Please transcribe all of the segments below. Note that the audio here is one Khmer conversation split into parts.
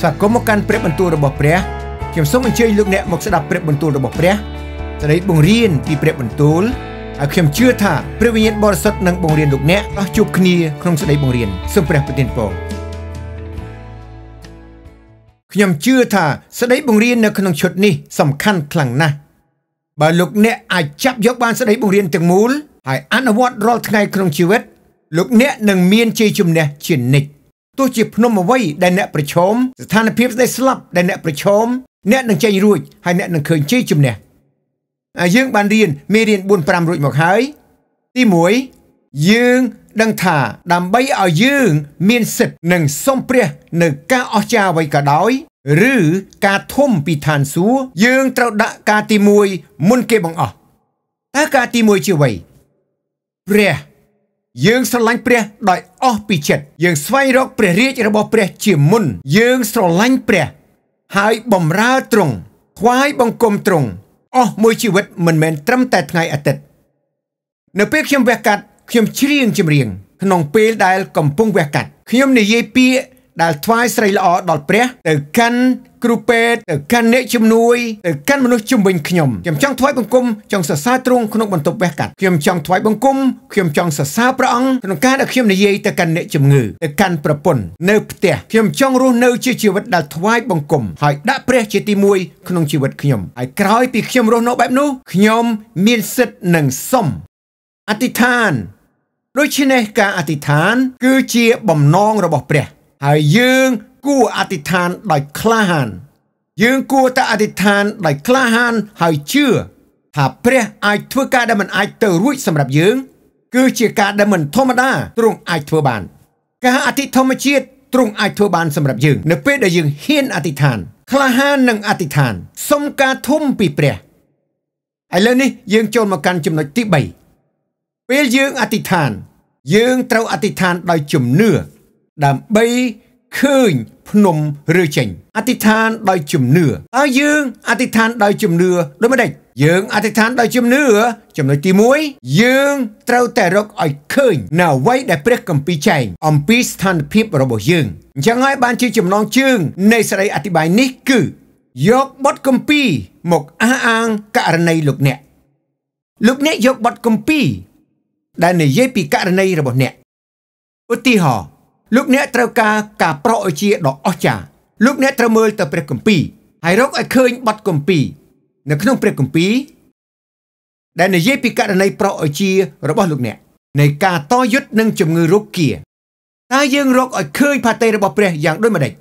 ស្វាគមន៍មកកាន់ព្រះបន្ទូលរបស់ព្រះខ្ញុំសូមអញ្ជើញលោកអ្នកមកស្ដាប់ព្រះបន្ទូលរបស់ព្រះសេចក្ដីបង្រៀនពីព្រះបន្ទូលហើយខ្ញុំជឿថាព្រះវិញ្ញាណបរិសុទ្ធនឹងបង្រៀនលោកអ្នកឲ្យជួបគ្នាក្នុងសេចក្ដីបង្រៀនសូមព្រះប្រទានពរខ្ញុំជឿថាសេចក្តីបង្រៀននៅ ក្នុងឈុតនេះសំខាន់ខ្លាំងណាស់បើលោកអ្នកអាចចាប់យកបានសេចក្តីបង្រៀនទាំងមូលហើយអនុវត្តរាល់ថ្ងៃក្នុងជីវិតលោកអ្នកនឹងមានជ័យជំនះជានិច្ចទោះជាភ្នំអ្វីដែលអ្នកប្រឈមស្ថានភាពស្ដីស្លាប់ដែលអ្នកប្រឈមអ្នកនឹងចេញរួចហើយអ្នកនឹងឃើញជ័យជំនះយើងបានរៀនមេរៀន4 5រួចមកហើយទី1យើងដឹងថាដើម្បីឲ្យយើង មានសិទ្ធិនិងសំព្រះ នៅការអស្ចារ្យអ្វីក៏ដោយ ឬការធំពីឋានសួគ៌យើងត្រូវដាក់ការទី1មុនគេបង្អស់តើការទី1ជាអ្វីព្រះយើងស្រឡាញ់ព្រះ ដោយអស់ពីចិត្តយើងស្វែងរកព្រះរាជរបស់ព្រះជាមុនយើងស្រឡាញ់ព្រះ ហើយបំរើទ្រង់ថ្វាយបង្គំទ្រង់អស់មួយជីវិតមិនមែនត្រឹមតែថ្ងៃអាទិត្យនៅពេលខ្ញុំវះកាត់ខ្ញុំច្រៀងចម្រៀងក្នុងពេលដែលកំពុងវះកាត់ខ្ញុំនិយាយពាក្យដែលថ្វាយស្រីល្អដល់ព្រះទៅកាន់គ្រូពេទ្យទៅកាន់អ្នកជំនួយទៅកាន់មនុស្សជំនាញខ្ញុំខ្ញុំចង់ថ្វាយបង្គំចង់សរសើរទ្រង់ក្នុងបន្ទប់វះកាត់ខ្ញុំចង់ថ្វាយបង្គំខ្ញុំចង់សរសើរព្រះអង្គក្នុងការដែលខ្ញុំនិយាយទៅកាន់អ្នកជំងឺទៅកាន់ប្រពន្ធនៅផ្ទះខ្ញុំចង់រស់នៅជាជីវិតដែលថ្វាយបង្គំហើយដាក់ព្រះ ជាទីមួយក្នុងជីវិតខ្ញុំហើយក្រោយពីខ្ញុំរស់នៅបែបនោះខ្ញុំមានសិទ្ធនឹងសុំអធិដ្ឋានដូច្នេះការអធិដ្ឋាន គឺជាបំណងរបស់ព្រះហើយយើងគួរអធិដ្ឋានដោយក្លាហាន យើងគួរតែអធិដ្ឋានដោយក្លាហានហើយជឿថាព្រះអាចធ្វើការដែលមិនអាចទៅរួចសម្រាប់យើង គឺជាការដែលមិនធម្មតាទ្រង់អាចធ្វើបាន ការអធិធម្មជាតិទ្រង់អាចធ្វើបានសម្រាប់យើងនៅពេលដែលយើងហ៊ានអធិដ្ឋានក្លាហាននិងអធិដ្ឋានសុំការធំពីព្រះឥឡូវនេះយើងចូលមកកាន់ចំណុចទី3ពេលយើងអធិដ្ឋាន យើងត្រូវអធិដ្ឋានដោយជំនឿដើម្បីឃើញភ្នំឬចេញអធិដ្ឋានដោយជំនឿតើយើងអធិដ្ឋានដោយជំនឿដូចម្ដេចយើងអធិដ្ឋានដោយជំនឿចំណុចទី1យើងត្រូវតែរកឲ្យឃើញនៅអ្វីដែលព្រះគម្ពីរចែងអំពីស្ថានភាពរបស់យើងអញ្ចឹងហើយបានជាចំណងជើងនៃសេរីអធិប្បាយនេះគឺ យកបទគម្ពីរមកអះអាងករណីលោកអ្នក លោកអ្នកយកបទគម្ពីរដែលនិយាយពីករណីរបស់អ្នកឧទាហរណ៍លោកអ្នកត្រូវការការប្រោអជាដ៏អស្ចារ្យលោកអ្នកត្រូវមើលទៅព្រះគម្ពីរហើយរកឲ្យឃើញបទគម្ពីរនៅក្នុងព្រះគម្ពីរដែលនិយាយពីករណីប្រោអជារបស់លោកអ្នកនៃការតយុទ្ធនឹងជំងឺរោគគាតើយើងរកឲ្យឃើញផាតេរបស់ព្រះយ៉ាងដូចម្តេច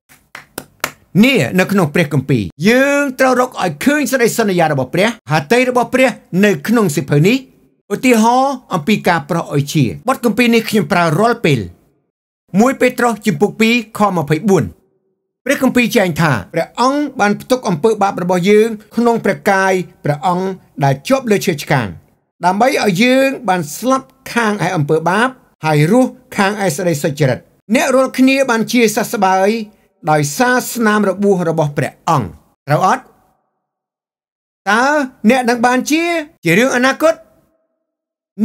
នេះនៅក្នុងព្រះគម្ពីរយើងត្រូវរកឲ្យឃើញសេចក្តីសន្យារបស់ព្រះផាតេរបស់ព្រះនៅក្នុងសិភៅនេះឧទាហរណ៍អំពីការប្រោអជាបទគម្ពីរនេះខ្ញុំប្រើរាល់ពេល1ពេត្រុសជំពូក2ខ24ព្រះគម្ពីរចែងថាព្រះអង្គបានផ្ទុកអំពើបាបរបស់យើង ក្នុងព្រះកាយព្រះអង្គដែលជាប់លើឈើឆ្កាង ដើម្បីឲ្យយើង បានស្លាប់ខាងឯអំពើបាប ហើយរស់ខាងឯសេចក្តីសុចរិតអ្នករាល់គ្នា បានជាសះស្បើយដោយសារស្នាមរបួសរបស់ព្រះអង្គត្រូវអត់តើអ្នកនឹងបានជា ជារឿងអនាគត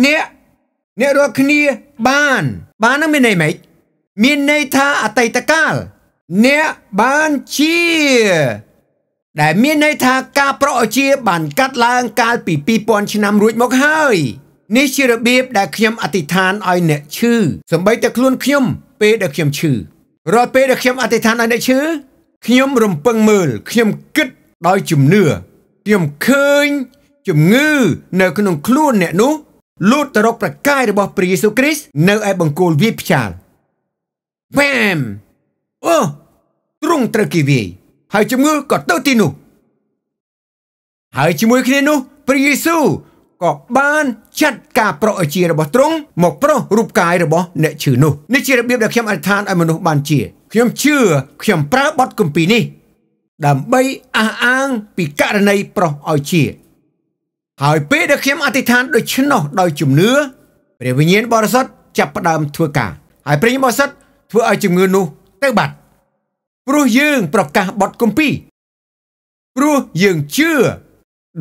អ្នកអ្នករាល់គ្នាបានបាននឹងមានន័យម៉េចមានន័យថាអតីតកាលអ្នកបានជា ដែលមានន័យថាការប្រកជា បានកាត់ឡើងកាលពី2000ឆ្នាំរួចមកហើយ នេះជារបៀបដែលខ្ញុំអធិដ្ឋានឲ្យអ្នកឈឺសម្បីតែខ្លួនខ្ញុំពេលដែលខ្ញុំឈឺរាល់ពេលដែលខ្ញុំអធិដ្ឋានឲ្យអ្នកឈឺខ្ញុំរំពឹងមើលខ្ញុំគិតដោយជំនឿខ្ញុំឃើញ ជំងឺ នៅក្នុងខ្លួនអ្នកនោះលូតទៅរកប្រកាយរបស់ព្រះយេស៊ូវគ្រីស្ទនៅឯបង្គោលវាយព្យាលវ៉ែមអូទ្រង់ត្រូវគេវាយហើយជំងឺក៏ទៅទីនោះ ហើយជាមួយគ្នានោះ ព្រះយេស៊ូវក៏បានចាត់ការប្រអជា របស់ទ្រង់មកប្រោសរូបកាយរបស់អ្នកឈឺនោះនេះជារបៀបដែលខ្ញុំអធិដ្ឋានឲ្យមនុស្សបានជាខ្ញុំជឿខ្ញុំប្រើបទគម្ពីរនេះ ដើម្បីអះអាង ពីករណីប្រោសឲ្យជា ហើយពេលដែលខ្ញុំអធិដ្ឋានដូច្នោះដោយជំនឿព្រះវិញ្ញាណបរិសុទ្ធចាប់ផ្ដើមធ្វើការហើយព្រះវិញ្ញាណបរិសុទ្ធធ្វើឲ្យជំងឺនោះទៅបាត់ព្រោះយើងប្រកាសបទគម្ពីរព្រោះយើងជឿ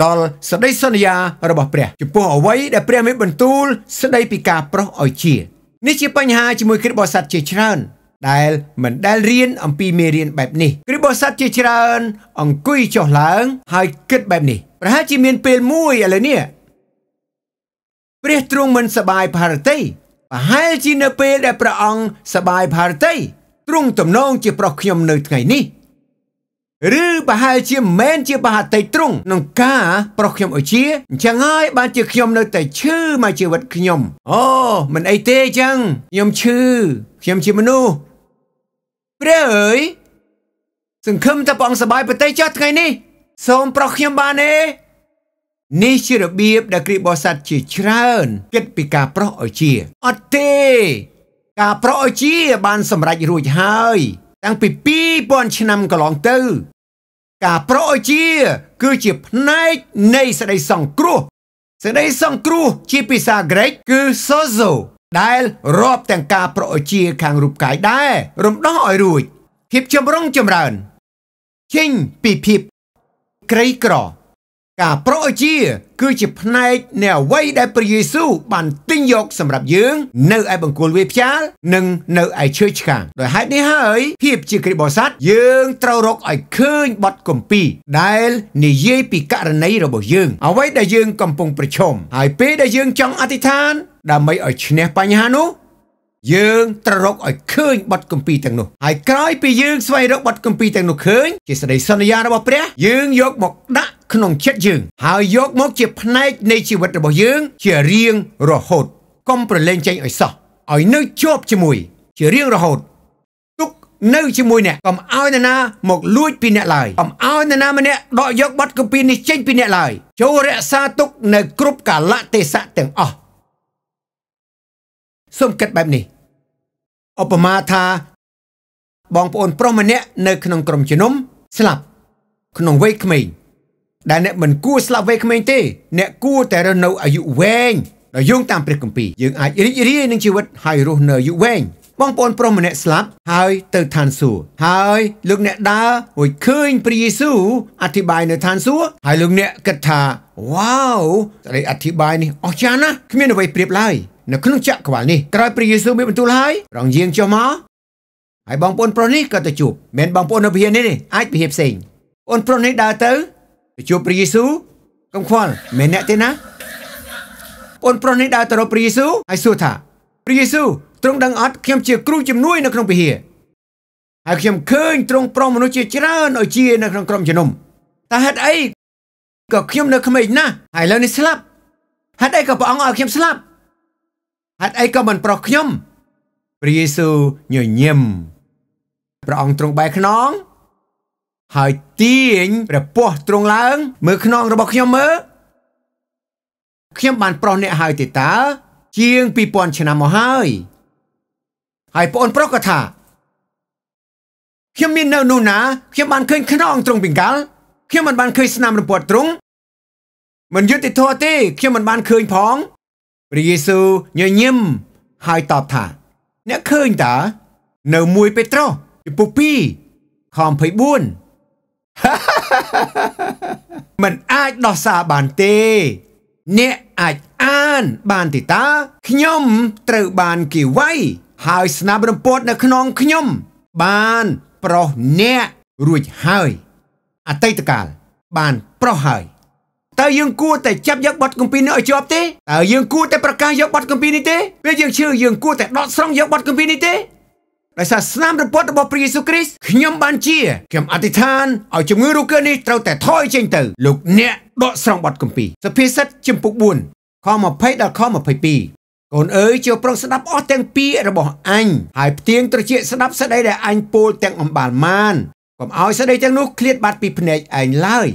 ដល់សេចក្តីសន្យារបស់ព្រះចំពោះអ្វីដែលព្រះមានបន្ទូលស្តីពីការប្រោសឲ្យជានេះជាបញ្ហាជាមួយគ្រិស្តបរិស័ទជាច្រើន ដែលមិនដែលរៀនអំពីមេរៀនបែបនេះ គ្រិស្តបរិស័ទជាច្រើន អង្គុយចុះឡើងហើយ គិតបែបនេះ ប្រហែលជាមានពេលមួយឥឡូវនេះព្រះទ្រង់មិនសบายផារតីប្រហែលជានៅពេលដែលព្រះអង្គសបាយភារតីទ្រង់ទំនងជាប្រុសខ្ញុំនៅថ្ងៃនេះ ឬប្រហែលជាមិនមែនជាបហតីទ្រង់ក្នុងការប្រុសខ្ញុំឲ្យជាអញ្ចឹងហើយបានជាខ្ញុំនៅតែឈឺមកជីវិតខ្ញុំអូមិនអីទេអញ្ចឹងខ្ញុំឈឺខ្ញុំជាមនុស្សព្រះអើយសង្ឃឹមថាព្រះអង្គសบายប្រទេសចាស់ថ្ងៃនេះសូមប្រុសខ្ញុំបានទេនេះជារបៀបដែលគ្រាបោះសัตว์ជាច្រើន គិតពីការប្រោះឲ្យជាអត់ទេ ការប្រោះឲ្យជាបានសម្រេចរួចហើយ តាំងពី2000ឆ្នាំកន្លងទៅ ការប្រោះឲ្យជា គឺជាផ្នែកនៃសេចក្តីសង្គ្រោះសេចក្តីសង្គ្រោះជាភាសាក្រិកគឺ sozo ដែលរាប់ទាំងការប្រោះឲ្យជាខាងរូបកាយដែររំដោះឲ្យរួចភាពចម្រុងចម្រើនចេញពីភាពក្រីក្រការប្រអជាគឺជាផ្នែកនៃអ្វីដែលព្រះយេស៊ូវបានទិញយកសម្រាប់យើងនៅឯបង្គោលវាយព្យាលនិងនៅឯឈើឆ្កាងដោយហេតុនេះហើយភាពជាគ្រីស្ទបរិស័ទយើងត្រូវរកឲ្យឃើញបទគម្ពីរដែលនិយាយពីករណីរបស់យើងអ្វីដែលយើងកំពុងប្រឈមហើយពេលដែលយើងចង់អធិដ្ឋានដើម្បីឲ្យឈ្នះបញ្ហានោះយើងត្រូវរកឲ្យឃើញបទគម្ពីរទាំងនោះហើយក្រោយពីយើងស្វែងរកបទគម្ពីរទាំងនោះឃើញជាសេចក្តីសន្យារបស់ព្រះយើងយកមកដាក់ក្នុងចិត្តយើងហើយយកមក ជាផ្នែក នៃជីវិតរបស់យើង ជារៀងរហូតកុំប្រឡែងចេញឲ្យសោះឲ្យនៅជាប់ជាមួយជារៀងរហូតទុកនៅជាមួយអ្នកកុំឲ្យនរណាមកលួចពីអ្នកឡើយកុំឲ្យនរណាម្នាក់ដកយកបាត់កពីនេះចេញពីអ្នកឡើយចូលរក្សាទុកនៅគ្រប់កាលៈទេសៈទាំងអស់សូមគិតបែបនេះឧបមាថាបងប្អូនប្រុសម្នាក់នៅក្នុងក្រុមជំនុំស្លាប់ ក្នុងវ័យក្មេងដែលអ្នកមិនគួរស្លាប់វ័យក្មេងទេអ្នកគួរតែរស់នៅអាយុវែងដោយយោងតាមព្រះគម្ពីរយើងអាចរីករាយនឹងជីវិតហើយរស់នៅអាយុវែងបងប្អូនប្រុសម្នាក់ស្លាប់ហើយទៅឋានសួគ៌ហើយលោកអ្នកដើររួចឃើញព្រះយេស៊ូវអធិប្បាយនៅឋានសួគ៌ហើយលោកអ្នកគិតថាវ៉ាវសេចក្តីអធិប្បាយនេះអស្ចារ្យណាស់គ្មានអ្វីប្រៀបឡើយនៅក្នុងចក្រវាលនេះក្រោយព្រះយេស៊ូវមានបន្ទូលហើយ រងយាងចុះមកហើយបងប្អូនប្រុសនេះក៏ទៅជួបមិនបងប្អូននៅវិហារនេះអាចវិហារផ្សេងបងប្រុសនេះដើរទៅទៅជួបព្រះយេស៊ូវកុំខ្វល់មែនអ្នកទេណាបងប្រុសនេះដើរទៅរកព្រះយេស៊ូវហើយសួរថា ព្រះយេស៊ូវទ្រង់ដឹងអត់ខ្ញុំជាគ្រូជំនួយ នៅក្នុងពហិយហើយខ្ញុំឃើញទ្រង់ប្រងមនុស្សជា ច្រើនឲ្យជានៅក្នុងក្រុមជំនុំតើហេតុអីក៏ខ្ញុំនៅក្មេងណាស់ហើយឥឡូវនេះស្លាប់ហេតុអីក៏ព្រះអង្គឲ្យខ្ញុំស្លាប់ហេតុអីក៏មិនប្រោះខ្ញុំព្រះយេស៊ូវញញឹមព្រះអង្គទ្រង់បែរខ្នងហើយទាញព្រះពស់ទ្រង់ឡើង មើលខ្នងរបស់ខ្ញុំមើលខ្ញុំបានប្រោះអ្នកហើយទេតា ជាង2000ឆ្នាំមកហើយ ហើយប្អូនប្រុសក៏ថាខ្ញុំមាននៅនោះណាខ្ញុំបានឃើញខ្នងទ្រង់ពីកាលខ្ញុំមិនបានឃើញស្នាមរំពាត់ទ្រង់មិនយុត្តិធម៌ទេ ខ្ញុំមិនបានឃើញផងព្រះយេស៊ូវញញឹមហើយតបថា អ្នកឃើញតានៅមួយពេត្រុសចំពោះ2ខ24មិនអាចដោះសារបានទេ អ្នកអាចអានបានទេតា ខ្ញុំត្រូវបានគេវាយហើយស្នាប់រំពោតនៅ ក្នុងខ្ញុំ បានប្រោះអ្នករួចហើយអតីតកាល បានប្រោះហើយតើយើងគួរតែចាប់យកបទកម្ពីនេះឲ្យជាប់ទេតើយើងគួរតែប្រកាសយកបទកម្ពីនេះទេពេលយើងឈឺយើងគួរតែដកស្រង់យកបទកម្ពីនេះទេដោយសារស្នាមរពត់របស់ព្រះយេស៊ូវគ្រីស្ទខ្ញុំបានជាខ្ញុំអធិដ្ឋានឲ្យជំងឺរੂកើនេះត្រូវតែថយចេញទៅ លោកអ្នកដកស្រង់បទគម្ពីរសុភាសិតជំពូក4ខ20ដល់ខ22កូនអើយជាប្រុងស្ដាប់អស់ទាំងពីរបស់អញហើយផ្ទៀងត្រជាស្ដាប់ស្ដីដែលអញពោលទាំងអំបាលម៉ានកុំឲ្យស្ដីទាំងនោះឃ្លាតបាត់ពីភ្នែកឯងឡើយ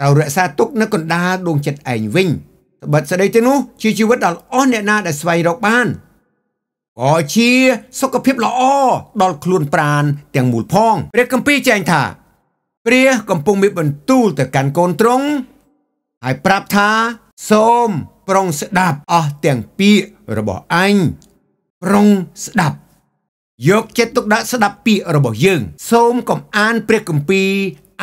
ត្រូវរក្សាទុកនៅកណ្ដាលដួងចិត្តឯងវិញត្បិតស្ដីទាំងនោះជាជីវិតដ៏ល្អអ្នកណាដែលស្វែងរកបានក៏ជាសុខភាពល្អដល់ខ្លួនប្រាណទាំងមូលផង ព្រះគម្ពីរចែងថា ព្រះកំពុងមានបន្ទូលទៅកាន់កូនទ្រង់ហើយប្រាប់ថាសូមប្រុងស្ដាប់អស់ទាំងពាក្យរបស់អញប្រុងស្ដាប់យកចិត្តទុកដាក់ស្ដាប់ពាក្យរបស់យើង សូមកុំអានព្រះគម្ពីរ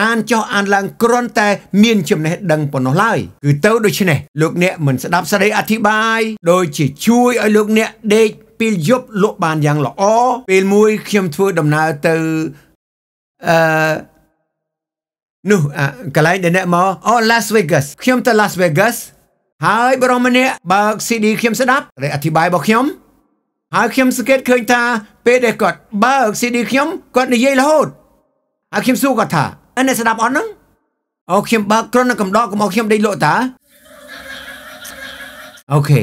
អានចោះអានឡើងគ្រាន់តែមានចំណេះដឹងប៉ុណ្ណោះឡើយគឺទៅដូច្នេះលោកអ្នកមិនស្ដាប់សេចក្តីអធិប្បាយដោយជាជួយឲ្យលោកអ្នកដេកពេលយប់លក់បានយ៉ាង ល្អពេលមួយខ្ញុំធ្វើដំណើរទៅអឺនោះកន្លែងដែលអ្នកមកអូ Las Vegas ខ្ញុំទៅ Las Vegas ហើយបរិមម្នាក់បើក CD ខ្ញុំស្ដាប់ឬអធិប្បាយរបស់ខ្ញុំហើយខ្ញុំសង្កេតឃើញថា ពេលដែលគាត់ បើក CD ខ្ញុំគាត់និយាយរហូតហើយខ្ញុំសួរគាត់ថាអីអ្នកស្ដាប់អត់ហ្នឹងអូ ខ្ញុំបើកគ្រាន់តែកំដរកុំឲ្យខ្ញុំដេកលក់តាអូខេ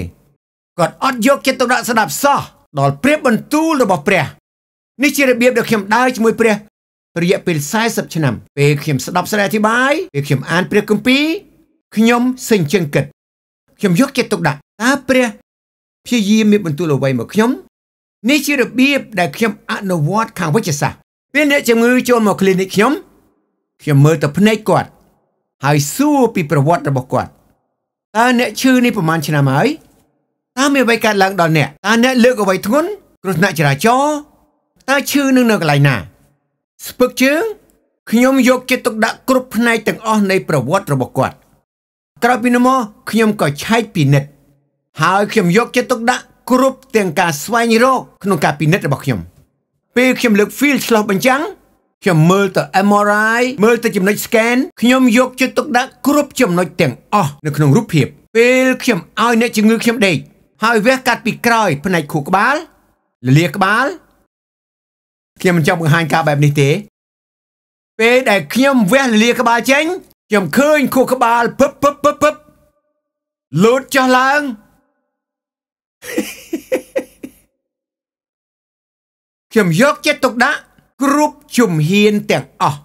គាត់អត់យកចិត្តទុកដាក់ស្ដាប់សោះដល់ព្រះបន្ទូលរបស់ព្រះនេះជារបៀបដែលខ្ញុំដើរជាមួយព្រះរយៈពេល40ឆ្នាំពេលខ្ញុំស្ដាប់ស្រីអធិប្បាយពេលខ្ញុំអានព្រះគម្ពីរខ្ញុំ សេចក្ដីគិត ខ្ញុំយកចិត្តទុកដាក់តើព្រះព្យាយាមមានបន្ទូលអ្វីមកខ្ញុំនេះជារបៀបដែលខ្ញុំអនុវត្តខាងវិជ្ជសាស្ត្រពេលអ្នកជំងឺចូលមកគ្លីនិកខ្ញុំ ខ្ញុំមើលទៅភ្នែកគាត់ហើយសួរពីប្រវត្តិរបស់គាត់តើអ្នកឈឺនេះប្រហែលឆ្នាំហើយតើមានអ្វីកើតឡើងដល់អ្នកតើអ្នកលើកអ្វីធ្ងន់គ្រោះថ្នាក់ចរាចរណ៍តើឈឺនឹងនៅកន្លែងណា ស្ពឹកជើងខ្ញុំយកចិត្តទុកដាក់គ្រប់ផ្នែកទាំងអស់នៃប្រវត្តិរបស់គាត់ក្រោយពីនោះមកខ្ញុំក៏ឆែកពិនិត្យហើយខ្ញុំយកចិត្តទុកដាក់គ្រប់ទាំងការស្វែងរកក្នុងការពិនិត្យរបស់ខ្ញុំ ពេលខ្ញុំលើក field ឆ្លោះបញ្ចាំងខ្ញុំមើលទៅ MRI មើលទៅចំណុច scan ខ្ញុំយកចិត្តទុកដាក់គ្រប់ចំណុចទាំងអស់នៅក្នុងរូបភាពពេលខ្ញុំឲ្យអ្នកជំងឺខ្ញុំដេកហើយវះកាត់ពីក្រោយផ្នែកខួរក្បាលលលាក្បាលខ្ញុំមិនចង់បង្ហាញការបែបនេះទេ ពេលដែល ខ្ញុំវះលលាក្បាលចេញខ្ញុំឃើញខួរក្បាលពឹបពឹបពឹបពឹបលូតចុះឡើងខ្ញុំយកចិត្តទុកដាក់គ្រប់ជំហានទាំងអស់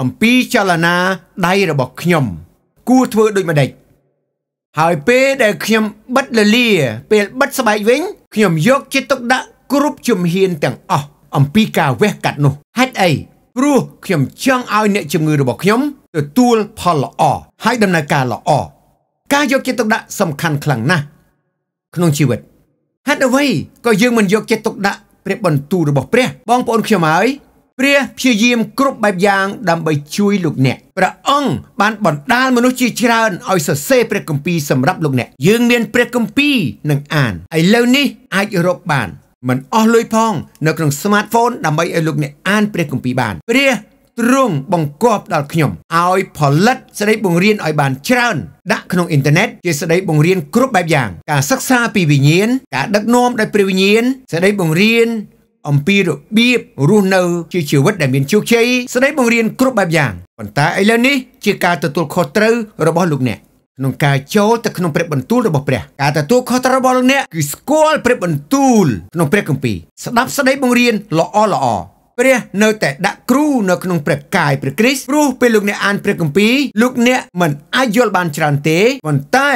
អំពីចលនាដៃរបស់ ខ្ញុំគួរធ្វើដូចម្ដេចហើយពេលដែលខ្ញុំបិទលលាពេលបិទស្បែកវិញខ្ញុំយកចិត្តទុកដាក់គ្រប់ជំហានទាំងអស់អំពីការវះកាត់នោះហេតុអីព្រោះខ្ញុំចង់ឲ្យអ្នកជំងឺ របស់ខ្ញុំទទួលផលល្អហើយដំណើរការល្អការយកចិត្តទុកដាក់សំខាន់ខ្លាំងណាស់ក្នុងជីវិតហេតុអ្វីក៏យើងមិនយកចិត្តទុកដាក់ព្រះបន្ទូលរបស់ព្រះ បងប្អូនខ្ញុំហើយព្រះព្យាយាមគ្រប់បែបយ៉ាងដើម្បីជួយលោកអ្នកព្រះអង្គបានបណ្ដាលមនុស្សជាច្រើនឲ្យសរសេរព្រះគម្ពីរសម្រាប់លោកអ្នកយើងមានព្រះគម្ពីរនឹងអានឥឡូវនេះអាចរកបានមិនអស់លុយផងនៅក្នុង smartphone ដើម្បីឲ្យលោកអ្នកអាន ព្រះគម្ពីរបានព្រះទ្រង់បង្គាប់ដល់ខ្ញុំឲ្យផលិតសេចក្តីបង្រៀនឲ្យបានច្រើនដាក់ក្នុងអ៊ីនធឺណិតជាសេចក្តីបង្រៀនគ្រប់បែបយ៉ាង ការសិក្សាពីវិញ្ញាណការដឹកនាំដោយព្រះវិញ្ញាណសេចក្តីបង្រៀនអំពីរបៀបរស់នៅជាជីវិតដែលមានជោគជ័យស្ដីបង្រៀនគ្រប់បែបយ៉ាងប៉ុន្តែឥឡូវនេះជាការទទួលខុសត្រូវរបស់លោកអ្នកក្នុងការចូលទៅក្នុងព្រះបន្ទូលរបស់ព្រះការទទួលខុសត្រូវរបស់លោកអ្នកគឺស្គាល់ព្រះបន្ទូលក្នុងព្រះគម្ពីរស្ដាប់ស្ដីបង្រៀនល្អល្អព្រះនៅតែដាក់គ្រូនៅក្នុងព្រះកាយព្រះគ្រីស្ទព្រោះពេលលោកអ្នកអានព្រះគម្ពីរលោកអ្នកមិនអាចយល់បានច្រើនទេប៉ុន្តែ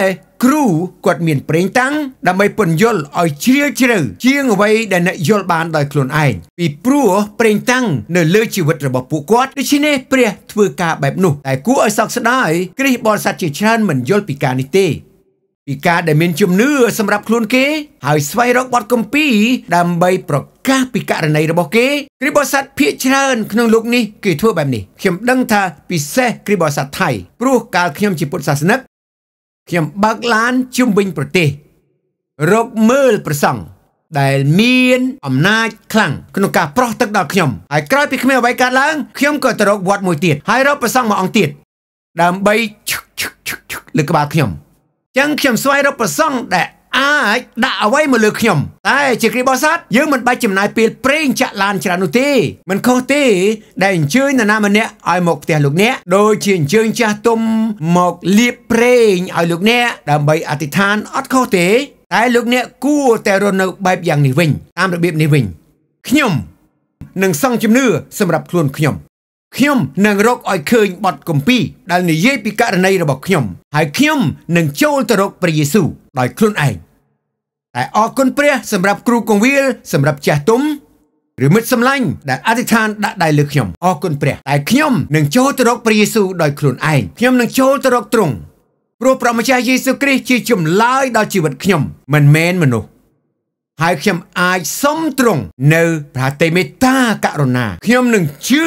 គ្រូគាត់មានប្រេងតាំងដើម្បីពន្យល់ឲ្យជ្រាលជ្រៅជាងអ្វីដែលអ្នកយល់បានដោយខ្លួនឯងពីព្រោះប្រេងតាំងនៅលើជីវិតរបស់ពួកគាត់ដូច្នេះព្រះធ្វើការបែបនោះតែគួរឲ្យសោកស្ដាយគ្រីស្ទបរិស័ទជាច្រើនមិនយល់ពីការនេះទេពីការដែលមានជំនឿសម្រាប់ខ្លួនគេ ហើយស្វែងរកបទគម្ពីរដើម្បីប្រកាសពីករណីរបស់គេគ្រីបសាទភាកច្រើនក្នុងលោកនេះគេធ្វើបែបនេះខ្ញុំដឹងថាពិសេសគ្រីបសាទថៃព្រោះកាលខ្ញុំជាពុទ្ធសាសនិកខ្ញុំបើកឡានជុំវិញប្រទេសរកមើលប្រសង់ដែលមានអំណាចខ្លាំងក្នុងការប្រោះទឹកដល់ខ្ញុំហើយក្រោយពីគ្មានអ្វីកើតឡើងខ្ញុំក៏ទៅរកវត្តមួយទៀតហើយរកប្រសង់មួយអង្គទៀតដើម្បីឈឹកឈឹកឈឹកលើក្បាលខ្ញុំចឹងខ្ញុំស្វែងរកប្រសង់ដែលអាចដាក់អ្វីមកលើខ្ញុំតែជាគ្រីបោះសត្វយើងមិនបាច់ចំណាយពេលប្រេងចាក់ឡានច្រើននោះទេ មិនខុសទេ ដែលអញ្ជើញនរណាម្នាក់ឲ្យមកផ្ទះលោកអ្នកដូចជាអញ្ជើញចាស់ទុំមកលៀបប្រេងឲ្យលោកអ្នកដើម្បីអធិដ្ឋានអត់ខុសទេតែលោកអ្នកគួរតែរស់នៅបែបយ៉ាងនេះវិញតាមរបៀបនេះវិញខ្ញុំនឹងសង់ជំនឿសម្រាប់ខ្លួនខ្ញុំខ្ញុំនឹងរកឲ្យឃើញបទកម្ពីដែលនិយាយពីករណីរបស់ខ្ញុំហើយខ្ញុំនឹងចូលទៅរកព្រះយេស៊ូវដោយខ្លួនឯងតែអរគុណព្រះសម្រាប់គ្រូកងវិលសម្រាប់ចាស់ទុំឬមិត្តសម្លាញ់ដែលអធិដ្ឋានដាក់ដៃលើខ្ញុំអរគុណព្រះតែខ្ញុំនឹងចូលទៅរកព្រះយេស៊ូវដោយខ្លួនឯងខ្ញុំនឹងចូលទៅរកទ្រង់ព្រោះព្រះម្ចាស់យេស៊ូវគ្រីស្ទជាចម្លើយដល់ជីវិតខ្ញុំមិនមែនមនុស្សហើយខ្ញុំអាចសុំទ្រង់នៅព្រះតេមេតាករុណា ខ្ញុំនឹងជឿ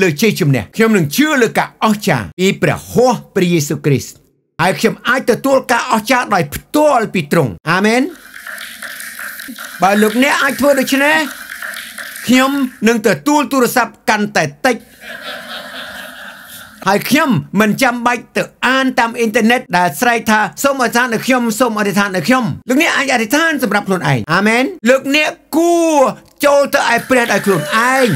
លើជ័យជំនះខ្ញុំនឹងជឿលើការអស្ចារ្យពីព្រះហស្ថព្រះយេស៊ូវគ្រីស្ទហើយខ្ញុំអាចទទួលការអស្ចារ្យដោយ ផ្ទាល់ពីទ្រង់អាមែនបើលោកអ្នកអាចធ្វើដូច្នេះខ្ញុំនឹងទទួលទូរស័ព្ទកាន់តែតិចហើយខ្ញុំមិនចាំបាច់ទៅអានតាមអ៊ីនធឺណិតដែលស្រែកថាសូមអធិដ្ឋានដល់ខ្ញុំសូមអធិដ្ឋានដល់ខ្ញុំលោកអ្នកអាចអធិដ្ឋានសម្រាប់ខ្លួនឯងអាមែនលោកអ្នកគួរចូលទៅឯព្រះដោយខ្លួនឯង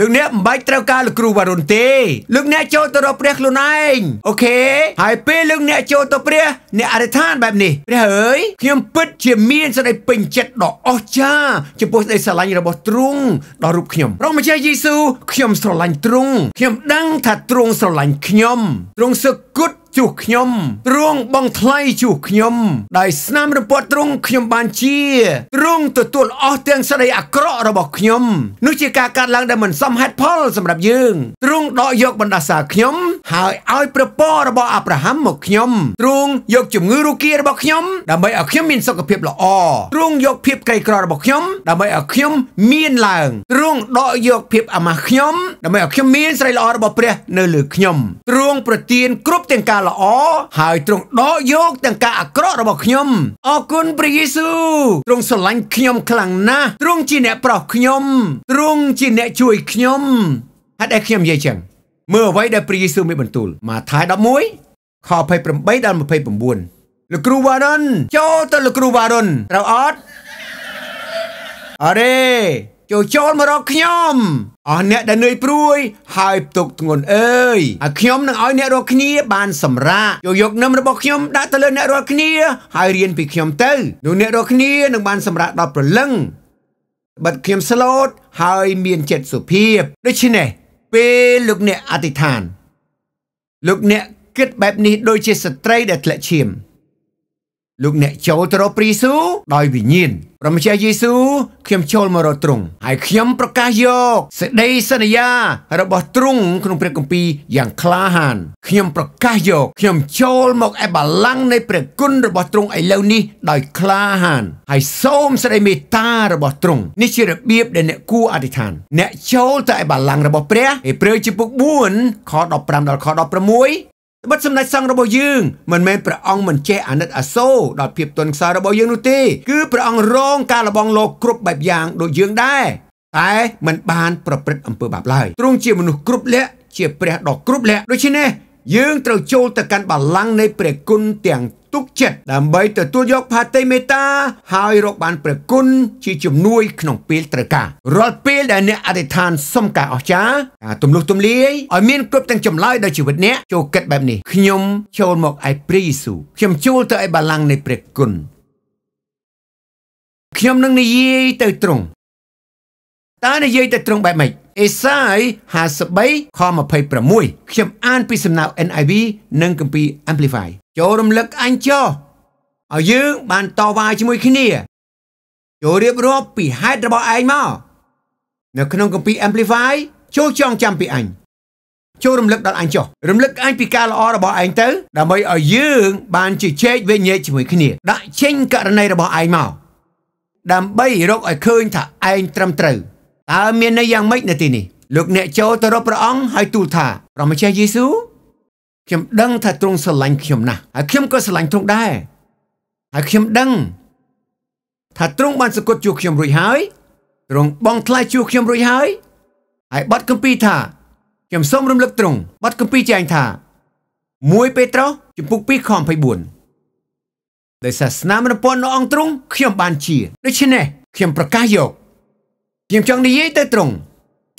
លោកអ្នកមិនបាច់ត្រូវការលោកគ្រូវរុនទេលោកអ្នកចូលទៅរកព្រះខ្លួនឯងអូខេហើយពេលលោកអ្នកចូលទៅព្រះអ្នកអធិដ្ឋានបែបនេះព្រះអើយខ្ញុំពិតជាមានសេចក្តីពេញចិត្តដ៏អស្ចារ្យចំពោះសេចក្តីស្រឡាញ់របស់ទ្រង់ដល់រូបខ្ញុំព្រះម្ចាស់យេស៊ូវខ្ញុំស្រឡាញ់ទ្រង់ខ្ញុំដឹងថាទ្រង់ស្រឡាញ់ខ្ញុំទ្រង់សឹកគុតជួសខ្ញុំរួងបងថ្លៃជួសខ្ញុំដោយស្នាមរំពាត់ទ្រង់ខ្ញុំបានជារួងទទួលអស់ទាំងសេចក្តីអាក្រក់របស់ខ្ញុំនោះជាការកាត់ឡើងដែលមិនសមហេតុផលសម្រាប់យើងទ្រង់ដកយកបណ្ដាសាខ្ញុំ ហើយឲ្យព្រះពររបស់អាប់រ៉ាហាំមកខ្ញុំទ្រង់យកជំងឺរោគារបស់ខ្ញុំដើម្បីឲ្យខ្ញុំមានសុខភាពល្អទ្រង់យកភាពក្រីក្ររបស់ខ្ញុំដើម្បីឲ្យខ្ញុំមានឡើងទ្រង់ដកយកភាពអាម៉ាស់ខ្ញុំដើម្បីឲ្យខ្ញុំមានសេចក្តីល្អរបស់ព្រះនៅលើខ្ញុំទ្រង់ប្រទានគ្រប់ទាំងការល្អហើយទ្រង់ដកយកទាំងការអាក្រក់របស់ខ្ញុំអរគុណព្រះយេស៊ូវទ្រង់ស្រឡាញ់ខ្ញុំ ខ្លាំងណាស់ទ្រង់ជាអ្នកប្រោសខ្ញុំទ្រង់ជាអ្នកជួយខ្ញុំហេតុអីខ្ញុំនិយាយចឹងមើលអ្វីដែលព្រះយេស៊ូវមានបន្ទូលម៉ាថាយ11ខ28ដល់29លោកគ្រូវ៉ារុនចូលទៅលោកគ្រូវ៉ារុនត្រូវអត់អរេចូលចូលមករកខ្ញុំអស់អ្នកដែលនឿយព្រួយ ហើយផ្ទុកធ្ងន់អើយហើយខ្ញុំនឹងឲ្យអ្នករាល់គ្នាបានសម្រាកយកយកនឹមរបស់ខ្ញុំដាក់ទៅលើអ្នករាល់គ្នា ហើយរៀនពីខ្ញុំទៅនោះអ្នករាល់គ្នានឹងបានសម្រាកដល់ព្រលឹងបិទខ្ញុំស្លូតហើយមានចិត្តសុភាពដូច្នេះពេលលោកអ្នកអធិដ្ឋានលោកអ្នកគិតបែបនេះដូចជាស្ត្រីដែលធ្លាក់ឈាមលោកអ្នកចូលទៅរកព្រះយេស៊ូវដោយវិញ្ញាណព្រះម្ចាស់យេស៊ូវខ្ញុំចូលមករកទ្រង់ហើយខ្ញុំប្រកាសយកសេចក្តីសន្យា របស់ទ្រង់ក្នុងព្រះគម្ពីរយ៉ាងក្លាហានខ្ញុំប្រកាសយកខ្ញុំចូលមកអេបាឡាំងនៃព្រះគុណរបស់ទ្រង់ឥឡូវនេះដោយក្លាហានហើយសូមសេចក្តីមេត្តារបស់ទ្រង់នេះជារបៀបដែលអ្នកគួរអធិដ្ឋានអ្នកចូលទៅអេបាឡាំងរបស់ព្រះអេព្រើរជំពូក4ខ15ដល់ខ16ត្បិតសម្ដេចសង្ឃរបស់យើងមិនមែនព្រះអង្គមិនចេះអាណិតអាសូរដល់ភាពទន់ខ្សោយរបស់យើងនោះទេគឺព្រះអង្គរង ការលបងលោកគ្រប់បែបយ៉ាងដូចយើងដែរតែមិនបានប្រព្រឹត្តអំពើបាបឡើយទ្រង់ជាមនុស្សគ្រប់លក្ខជាព្រះដ៏គ្រប់លក្ខដូច្នេះយើងត្រូវចូលទៅកាន់បល្ល័ង្កនៃព្រះគុណទាំងទុកចិត្តដើម្បីទទួលយកផាតិមេត្តាហើយរកបានព្រះគុណជាជំនួយក្នុងពេលត្រូវការរាល់ពេលដែលអ្នកអធិដ្ឋានសុំការអស្ចារ្យការទំលុះទំលាយឲ្យមានគ្រប់ទាំងចម្លើយដល់ជីវិតអ្នកចូលគិតបែបនេះខ្ញុំចូលមកឯព្រះយេស៊ូវខ្ញុំចូលទៅឯបល្ល័ង្កនៃព្រះគុណខ្ញុំនឹងនិយាយទៅត្រង់តើនិយាយទៅត្រង់បែបម៉េចអេសាយ53ខ26ខ្ញុំអានពីសំណៅ NIV និងគម្ពីរ Amplify ចូលរំលឹកអញចោះឲ្យយើងបានតវ៉ាជាមួយគ្នា ចូលរៀបរាប់ពីហេតុរបស់ឯងមកនៅក្នុងគម្ពីរ Amplify ចូលចងចាំពីអញចូលរំលឹកដល់អញចុះរំលឹកអញពីការល្អរបស់ឯងទៅដើម្បីឲ្យយើងបានជជែកវិញ្ញាណជាមួយគ្នាដាក់ចេញករណីរបស់ឯងមកដើម្បីរកឲ្យឃើញថាឯងត្រឹមត្រូវតើមានន័យយ៉ាងម៉េចនៅទីនេះលោកអ្នកចូលទៅរកព្រះអង្គហើយទូលថាព្រះម្ចាស់យេស៊ូវខ្ញុំដឹងថាទ្រង់ស្រឡាញ់ខ្ញុំណាស់ហើយខ្ញុំក៏ស្រឡាញ់ទ្រង់ដែរហើយខ្ញុំដឹងថាទ្រង់បានសគត់ជួខ្ញុំរួចហើយទ្រង់បងថ្លៃជួខ្ញុំរួចហើយហើយបတ်គម្ពីរថាខ្ញុំសូមរំលឹកទ្រង់បတ်គម្ពីរចែងថា1ពេត្រុសជំពូក2ខ24ដោយសាសនាមនពន្ធនៅអង្គទ្រង់ខ្ញុំបានជាដូច្នេះខ្ញុំប្រកាសយកខ្ញុំចង់និយាយទៅទ្រង់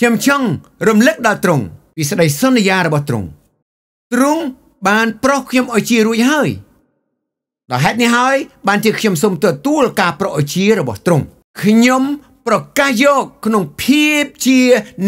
ខ្ញុំចង់រំលឹកដល់ទ្រង់ពីសេចក្តីសន្យារបស់ទ្រង់ទ្រង់បានប្រោសខ្ញុំឲ្យជារួចហើយ ដល់ហេតុនេះហើយ បាន ជាខ្ញុំសូមទទួលការប្រោសឲ្យជារបស់ទ្រង់ខ្ញុំប្រកាសយក ក្នុង ភាពជា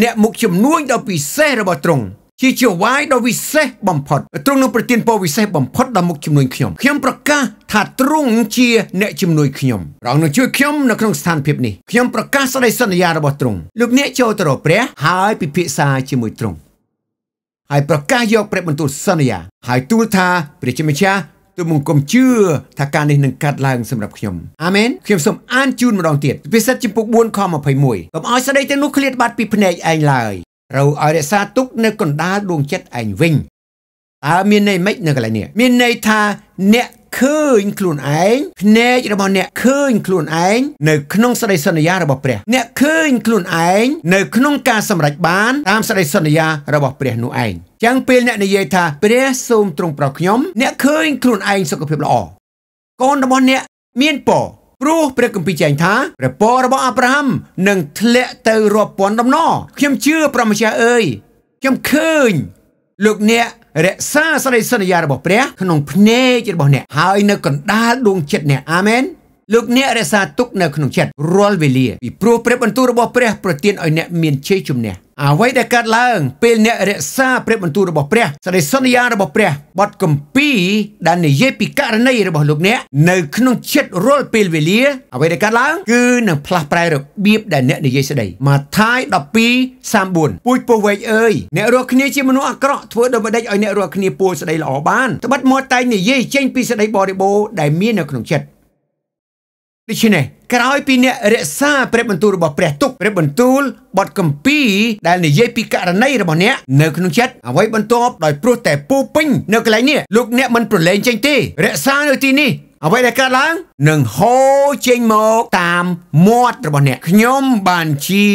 អ្នកមុខជំនួយដ៏ពិសេសរបស់ទ្រង់ជាជាវាយដ៏វិសេសបំផុតទ្រង់នឹងប្រទានពរវិសេសបំផុតដល់មុខជំនួយខ្ញុំខ្ញុំប្រកាសថាទ្រង់ជាអ្នកជំនួយខ្ញុំរងនឹងជួយខ្ញុំនៅក្នុងស្ថានភាពនេះខ្ញុំប្រកាសសេចក្តីសន្យារបស់ទ្រង់លោកអ្នកចូលទៅរកព្រះហើយពិភាក្សាជាមួយទ្រង់ហើយប្រកាសយកព្រះបន្ទូលសន្យា ហើយទូលថាព្រះជាម្ចាស់ទូលបង្គំជឿថាការនេះនឹងកាត់ឡើងសម្រាប់ខ្ញុំអាមែនខ្ញុំសូមអានជូនម្ដងទៀតពិសេសចំពុក4ខ21កុំឲ្យស្ដីទាំងនោះឃ្លាតបាត់ពីភ្នែកឯងឡើយត្រូវឲ្យរក្សាទុកនៅកណ្ដាលដួងចិត្តឯងវិញតើមានន័យម៉េចនៅកន្លែងនេះមានន័យថា អ្នកឃើញខ្លួនឯងភ្នែករបស់អ្នកឃើញខ្លួនឯងនៅក្នុងសេចក្តីសន្យារបស់ព្រះអ្នកឃើញខ្លួនឯងនៅក្នុងការសម្រេចបានតាមសេចក្តីសន្យារបស់ព្រះនោះឯងចឹងពេលអ្នកនិយាយថាព្រះសូមទ្រង់ប្រោសខ្ញុំ អ្នកឃើញខ្លួនឯងសុខភាពល្អកូនរបស់អ្នកមានពរព្រោះព្រះគម្ពីរចែងថាព្រះពររបស់អាប់រ៉ាហាំនឹងធ្លាក់ទៅរាប់ពាន់ដំណរខ្ញុំជឿព្រះម្ចាស់អើយខ្ញុំឃើញលោកអ្នករក្សាសេចក្តីសន្យារបស់ព្រះក្នុងភ្នែករបស់អ្នកហើយនៅកណ្ដាលដួងចិត្តអ្នកអាមែនលោកអ្នករក្សាទុកនៅក្នុងចិត្តរាល់វេលាពីព្រោះព្រះបន្ទូលរបស់ព្រះប្រទានឲ្យអ្នកមានជ័យជំនះអ្វីដែលកើតឡើងពេលអ្នករក្សាព្រះបន្ទូលរបស់ព្រះសេចក្តីសន្យារបស់ព្រះបទកម្ពីដែលនិយាយពីករណីរបស់លោកអ្នកនៅក្នុងចិត្តរាល់ពេលវេលាអ្វីដែលកើតឡើងគឺនឹងផ្លាស់ប្រែរបៀបដែលអ្នកនិយាយស្តីម៉ាថាយ12:34ពូជពស់វែកអើយអ្នករស់គ្នាជាមនុស្សអាក្រក់ធ្វើដូចម្តេចឲ្យអ្នករស់គ្នាពួរស្តីល្អបានត្បិតមកតែនិយាយចេញពីស្តីបរិបូរដែលមាននៅក្នុងចិត្តដូច្នេះក្រោយពីអ្នករក្សាព្រះបន្ទូលរបស់ព្រះទុកព្រះបន្ទូលបទកម្ពីដែលនិយាយពីករណីរបស់អ្នកនៅក្នុងចិត្តអ្វីបន្ទាប់ដោយព្រោះតែពូពេញនៅកន្លែងនេះលោកអ្នកមិនប្រឡែងចេញទេរក្សានៅទីនេះអ្វីដែលកើតឡើងនឹងហូរចេញមកតាមមាត់របស់អ្នកខ្ញុំបានជា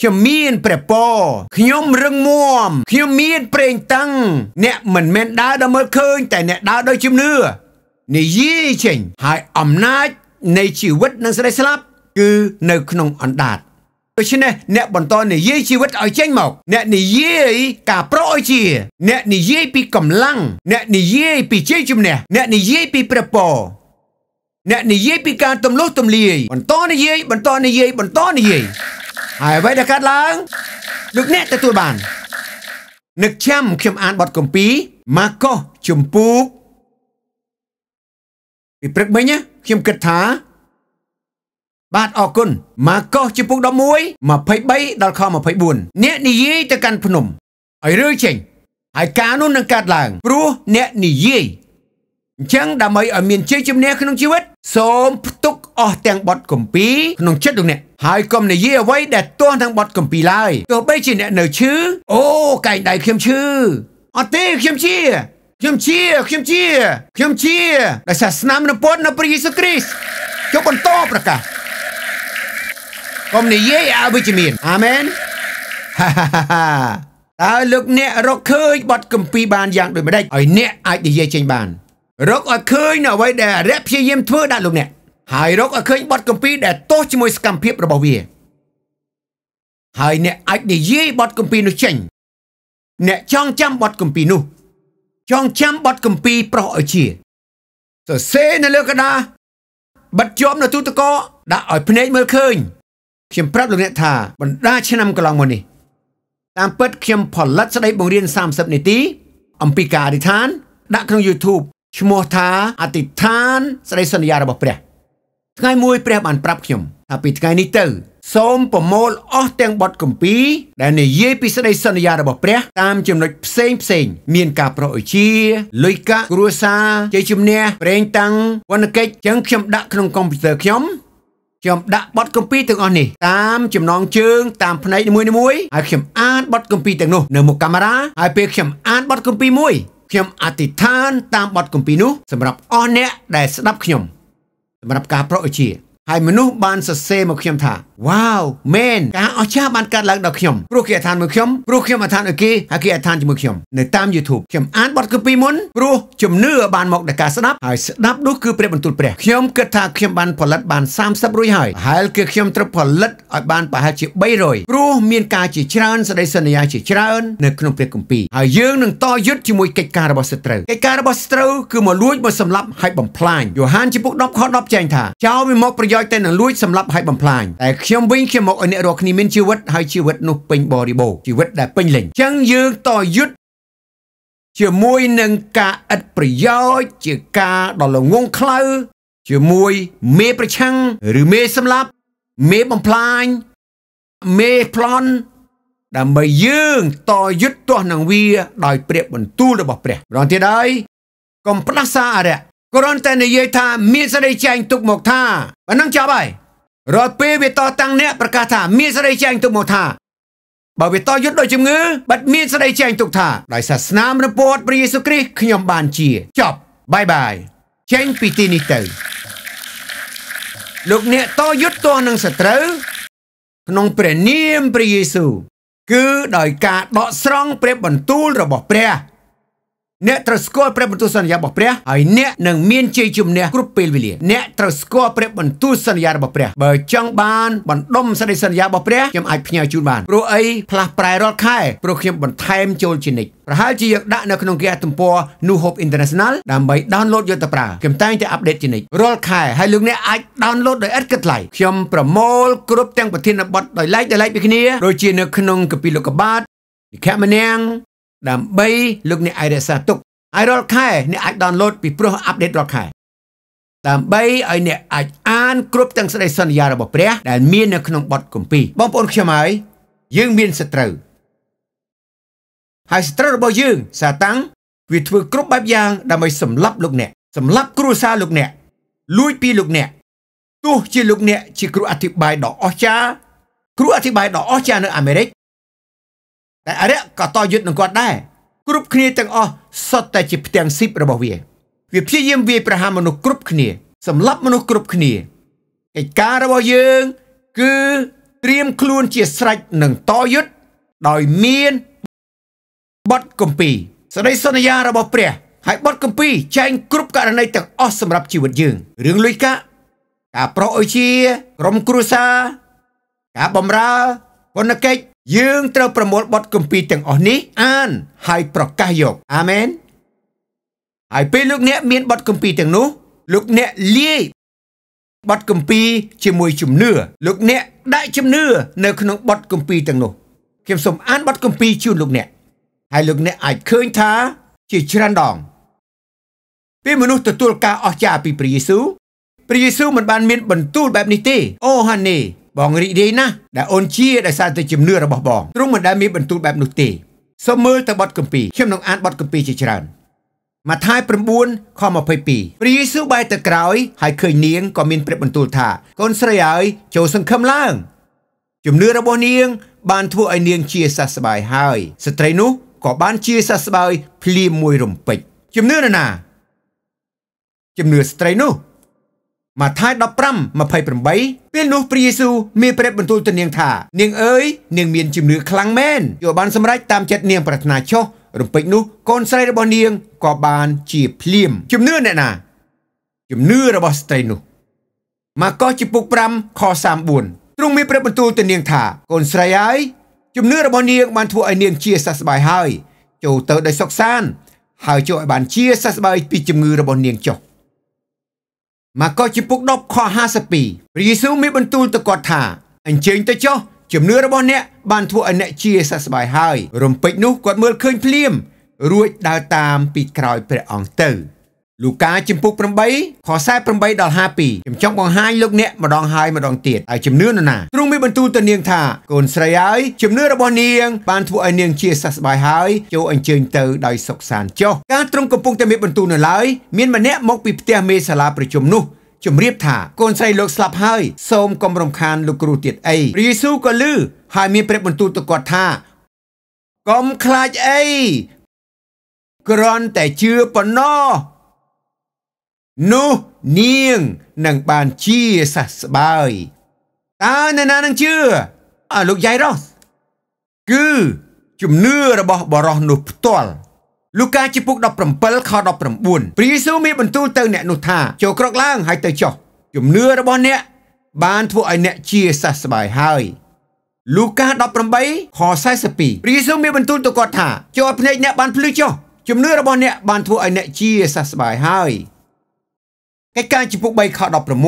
ខ្ញុំមានព្រះពរខ្ញុំរឹងមាំខ្ញុំមានប្រេងតាំងអ្នកមិនមែនដើរដើម្បីឃើញតែអ្នកដើរដោយជំនឿនិយាយចេញហើយអំណាចនៃជីវិតនិងសេចក្តីស្លាប់គឺនៅក្នុងអណ្ដាតដូច្នេះអ្នកបន្តនិយាយជីវិតឲ្យចេញមកអ្នកនិយាយការប្រោឲ្យជាអ្នកនិយាយពីកម្លាំងអ្នកនិយាយពីជ័យជំនះអ្នកនិយាយពីព្រះពរអ្នកនិយាយពីការទម្លុះទម្លាយបន្តនិយាយបន្តនិយាយបន្តនិយាយហើយអ្វីដែលកើតឡើងលោកអ្នកទទួលបាននឹកចាំខ្ញុំអានបទគម្ពីរម៉ាកុសជំពូកពីព្រឹកមិញខ្ញុំគិតថា បាទអរគុណម៉ាកុសជំពូក11 23ដល់ខ24អ្នកនិយាយទៅកាន់ភ្នំឲ្យរើចេញ ហើយការនោះនឹងកើតឡើងព្រោះអ្នកនិយាយអញ្ចឹងដើម្បីឲ្យមានជ័យជំនះក្នុងជីវិត សូមផ្ទុកអស់ទាំងបទគម្ពីរក្នុងចិត្តលោកអ្នកហើយកុំនិយាយអ្វីដែលទាស់នឹងបទគម្ពីរឡើយទោះបីជាអ្នកនៅឈឺអូកែងដៃខ្ញុំឈឺអត់ទេខ្ញុំជាខ្ញុំជាខ្ញុំជាខ្ញុំជាដោយសាសនាមនពតនៅព្រះយេស៊ូវគ្រីស្ទចុះបន្តប្រកាសកុំនិយាយអវិជ្ជមានអាមែនតើលោកអ្នករកឃើញបទកម្ពីបានយ៉ាងដូចម្ដេចឲ្យអ្នកអាចនិយាយចេញបានរកឲ្យឃើញនៅអ្វីដែលអរិយព្យាយាមធ្វើដាក់លោកអ្នកហើយរកឲ្យឃើញបទកម្ពីដែលទោសជាមួយសកម្មភាពរបស់វាហើយអ្នកអាចនិយាយបទកម្ពីនោះចេញអ្នកចងចាំបទកម្ពីនោះចងចាំបត់កម្ពីប្រុសឲ្យជាសរសេរនៅលើក្តារបិទជាប់នៅទូទឹកកកដាក់ឲ្យភ្នែកមើលឃើញខ្ញុំប្រាប់លោកអ្នកថាបណ្ដាឆ្នាំកន្លងមកនេះតាមពិតខ្ញុំផលិតស្ដីបង្រៀន30នាទី អំពីការអធិដ្ឋាន ដាក់ក្នុង YouTube ឈ្មោះថាអធិដ្ឋានស្ដីសន្យារបស់ព្រះ ថ្ងៃមួយព្រះបានប្រាប់ខ្ញុំថាពីថ្ងៃនេះទៅសូមប្រមូលអស់ទាំងបទគម្ពីរដែលនិយាយពីសេចក្តីសន្យារបស់ព្រះ តាមចំណុចផ្សេងផ្សេងមានការប្រអុជាលុយកាក់គ្រួសារជ័យជំនះប្រេងតាំងវណ្ណកិច្ចចឹងខ្ញុំដាក់ក្នុងកុំព្យូទ័រខ្ញុំខ្ញុំដាក់បទគម្ពីរទាំងអស់នេះតាមចំណងជើងតាមផ្នែកនីមួយៗហើយខ្ញុំអានបទគម្ពីរទាំងនោះនៅមុខកាមេរ៉ាហើយពេលខ្ញុំអានបទគម្ពីរមួយខ្ញុំអធិដ្ឋានតាមបទគម្ពីរនោះសម្រាប់អស់អ្នកដែលស្ដាប់ខ្ញុំសម្រាប់ការប្រកជាហើយមនុស្សបានសរសេរមកខ្ញុំថាវ៉ាវមែនការអស្ចារ្យបានកើតឡើងដល់ខ្ញុំព្រោះគេអធិដ្ឋានមកខ្ញុំព្រោះខ្ញុំអធិដ្ឋានឲ្យគេហើយគេអធិដ្ឋានជាមួយខ្ញុំនៅតាម YouTube ខ្ញុំអានបទគម្ពីរមុនព្រោះជំនឿបានមកដល់ការស្ដាប់ហើយស្ដាប់នោះគឺព្រះបន្ទូលព្រះ ខ្ញុំគិតថាខ្ញុំបានផលិតបាន30រួចហើយប្រហែលគឺខ្ញុំត្រូវផលិតឲ្យបានប្រហែលជា300ព្រោះមានការជាច្រើនសេចក្តីសន្យាជាច្រើននៅក្នុងព្រះគម្ពីរហើយយើងនឹងតយុទ្ធជាមួយកិច្ចការរបស់សត្រូវកិច្ចការរបស់សត្រូវគឺមកលួចមកសម្លាប់ហើយបំផ្លាញយ៉ូហានជំពូក10ខ10ចែងថាចោលវាមកប្រយោជន៍ទៅនឹងលួចសម្លាប់ហើយបំផ្លាញតែខ្ញុំវិញខ្ញុំមកឲ្យអ្នករស់គ្នាមានជីវិតហើយជីវិតនោះពេញបរិបូរជីវិតដែលពេញលេញអញ្ចឹងយើងតយុទ្ធជាមួយនឹងការឥតប្រយោជន៍ជាការដ៏ល្ងង់ខ្លៅជាមួយមេប្រឆាំងឬមេសម្លាប់មេបំផ្លាញមេប្លន់ដើម្បីយើងតយុទ្ធទាស់នឹងវាដោយព្រះបន្ទូលរបស់ព្រះម្ដងទៀតហើយកុំផ្ដាសាអរិយគ្រាន់តែនិយាយថាមានសេរីចែងទុកមកថាបើនឹងចាប់ហើយរាល់ពេលវាតតាំងអ្នកប្រកាសថាមានសេរីចែងទុកមកថា បើវាតយុទ្ធដោយជំងឺបាត់មានសេរីចែងទុកថាដោយសាសនាព្រះពុទ្ធព្រះយេស៊ូវគ្រីស្ទខ្ញុំបានជាចប់បាយបាយចេញពីទីនេះទៅ លោកអ្នកតយុទ្ធទាស់នឹងសត្រូវ ក្នុងព្រះនាមព្រះយេស៊ូវគឺដោយការដកស្រង់ព្រះបន្ទូលរបស់ព្រះអ្នកត្រូវស្គាល់ព្រះបន្ទូលសន្យារបស់ព្រះហើយអ្នកនឹងមានជ័យជំនះគ្រប់ពេលវេលាអ្នកត្រូវស្គាល់ព្រះបន្ទូលសន្យារបស់ព្រះបើចង់បានបណ្ដុំសេចក្តីសន្យារបស់ព្រះខ្ញុំអាចផ្ញើជូនបានព្រោះអីផ្លាស់ប្រែរាល់ខែព្រោះខ្ញុំបន្ថែមចូលជានិច្ចប្រហែលជាយើងដាក់នៅក្នុងគេហទំព័រ New Hope International ដើម្បី download យកទៅប្រើខ្ញុំតែងតែ update ជានិច្ចរាល់ខែហើយលោកអ្នកអាច download ដោយឥតគិតថ្លៃខ្ញុំប្រមូលគ្រប់ទាំងប្រធានបទដោយឡែកៗពីគ្នាដូចជានៅក្នុងកាពីលោកកបាទវិខមនាងដើម្បីលោកអ្នកអាចរក្សាទុកហើយរាល់ខែអ្នកអាច download ពីព្រោះអាប់ដេតរាល់ខែដើម្បីឲ្យអ្នកអាចអានគ្រប់ទាំងសេចក្តីសន្យារបស់ព្រះ ដែល មាននៅក្នុងបទគម្ពីរបងប្អូនខ្ញុំហើយយើងមានសត្រូវហើយសត្រូវរបស់យើងសាតាំងវាធ្វើគ្រប់បែបយ៉ាងដើម្បីសម្លាប់លោកអ្នកសម្លាប់គ្រួសារលោកអ្នកលួចពីលោកអ្នកទោះជាលោកអ្នក ជាគ្រូអធិប្បាយដ៏អស្ចារ្យគ្រូអធិប្បាយដ៏អស្ចារ្យនៅអាមេរិកតែអរិយក៏តយុទ្ធនឹងគាត់ដែរគ្រប់គ្នាទាំងអស់សុទ្ធតែជាផ្ទាំងស៊ីបរបស់វា វាព្យាយាមវាយប្រហារមនុស្សគ្រប់គ្នាសម្លាប់មនុស្សគ្រប់គ្នាកិច្ចការរបស់យើង គឺត្រៀមខ្លួនជាស្រេចនឹងតយុទ្ធដោយមានបទគម្ពីរសេចក្តីសន្យារបស់ព្រះ ហើយបទគម្ពីរចែងគ្រប់ករណីទាំងអស់សម្រាប់ជីវិតយើងរឿងលុយកាក់ការប្រអុយជាក្រុមគ្រួសារការបំរើវណ្ណកិច្ចយើងត្រូវ ប្រមូលបទគម្ពីរទាំងអស់នេះអានហើយប្រកាសយកអាមែនហើយពេលលោកអ្នកមានបទគម្ពីរទាំងនោះ លោកអ្នកលាយបទគម្ពីរជាមួយជំនឿលោកអ្នកដាក់ជំនឿនៅក្នុងបទគម្ពីរទាំងនោះខ្ញុំសូមអានបទគម្ពីរជូនលោកអ្នកហើយលោកអ្នកអាចឃើញថាជាច្រើនដងពេលមនុស្សទទួលការអស្ចារ្យពីព្រះយេស៊ូវព្រះយេស៊ូវមិនបានមានបន្ទូលបែបនេះទេអូហានីបងរីករាយណាស់ដែលអូនជាដោយសារតែជំនឿរបស់បងទ្រង់មិនដែលមានបន្ទូលបែបនោះទេសូមមើលទៅបទកម្ពីខ្ញុំនឹងអានបទកម្ពីជាច្រើនម៉ាថាយ9ខ22ព្រះយេស៊ូវបែរទៅក្រោយ ហើយឃើញនាងក៏មានព្រះបន្ទូលថាកូនស្រីហើយចូលសង្ឃឹមឡើងជំនឿរបស់នាង បានធ្វើឲ្យនាងជាសះស្បើយហើយ ស្ត្រីនោះក៏បានជាសះស្បើយភ្លាមមួយរំពេចជំនឿនរណាជំនឿស្ត្រីនោះម៉ាថាយ15 28ពេលនោះព្រះយេស៊ូវមានព្រះបន្ទូលទៅនាងថានាងអើយនាងមានជំនឿខ្លាំងមែនយល់បានសម្រេចតាមចិត្តនាងប្រាថ្នាចុះរំពេចនោះកូនស្រីរបស់នាងក៏បានជាភ្លាមជំនឿអ្នកណាជំនឿរបស់ស្ត្រីនោះម៉ាកុសជំពូក5ខ34ទ្រង់មានព្រះបន្ទូលទៅនាងថាកូនស្រីហើយជំនឿរបស់នាងបានធ្វើឲ្យនាងជាសះស្បើយហើយចូលទៅដោយសុខសាន្តហើយចូលឲ្យបានជាសះស្បើយពីជំងឺរបស់នាងចុះ។ម៉ាកុសជាពុក10ខ52ព្រះយេស៊ូវមានបន្ទូលទៅគាត់ថា អញ្ជើញទៅចុះជំនឿរបស់អ្នកបានធ្វើឲ្យអ្នកជាសះស្បើយហើយរំពេចនោះគាត់មើលឃើញភ្លាម រួចដើរតាមពីក្រោយព្រះអង្គទៅលូកាជំពូក8ខ48ដល់52ខ្ញុំចង់បង្ហាញលោកអ្នកម្ដងហើយម្ដងទៀតហើយជំនឿនរណាទ្រង់មានបន្ទូលទៅនាង ថាកូនស្រីហើយជំនឿរបស់នាង បានធ្វើឲ្យនាងជាសះស្បើយហើយចូលអញ្ជើញទៅដោយសុខសាន្តចុះការទ្រង់កំពុងតែមានបន្ទូលនៅឡើយមានម្នាក់មកពីផ្ទះមេសាលាប្រជុំនោះជំរាប ថាកូនស្រីលោកស្លាប់ហើយសូមកុំរំខាន លោកគ្រូទៀតអីព្រះយេស៊ូវក៏ឮហើយមានព្រះបន្ទូលទៅគាត់ថាកុំខ្លាចអីគ្រាន់តែជឿប៉ុណ្ណោះនោះនាងនឹងបានជាសះស្បើយតើអ្នកណានឹងជឿអើលោកយ៉ៃរ៉ូសគឺ ជំនឿរបស់បរោះនោះផ្ទាល់លូកាជាពុក17ខ19ព្រះយេស៊ូវមានបន្ទូលទៅ អ្នកនោះថា ចូលក្រោកឡើងហើយទៅចុះជំនឿរបស់អ្នកបានធ្វើឲ្យអ្នកជាសះស្បើយហើយលូកា18ខ42ព្រះយេស៊ូវមានបន្ទូលទៅគាត់ថាចូលភ្នែកអ្នកបានភ្លឺចុះជំនឿរបស់អ្នកបានធ្វើឲ្យអ្នកជាសះស្បើយហើយកិច្ចការជំពូក3ខ16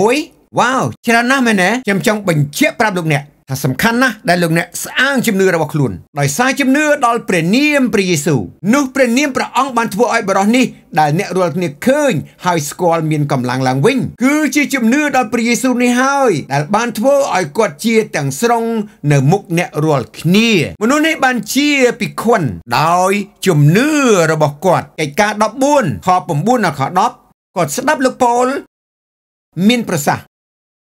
វ៉ាវច្រើនណាស់មែនទេខ្ញុំចង់បញ្ជាក់ប្រាប់លោកអ្នកថាសំខាន់ណាស់ដែលលោកអ្នកស្អាងជំនឿរបស់ខ្លួនដោយសារជំនឿដល់ព្រះនាមព្រះយេស៊ូវនោះព្រះនាមព្រះអង្គបានធ្វើឲ្យបរិសនេះដែលអ្នករាល់គ្នាឃើញហើយស្គាល់មានកម្លាំងឡើងវិញគឺជាជំនឿដល់ព្រះយេស៊ូវនេះហើយ ដែលបានធ្វើឲ្យគាត់ជាទាំងស្រុង នៅមុខអ្នករាល់គ្នាមនុស្សនេះបានជាពិខុនដោយជំនឿរបស់គាត់កិច្ចការ14ខ9ដល់ខ10គាត់ស្ដាប់លោកប៉ូល មានប្រសាសន៍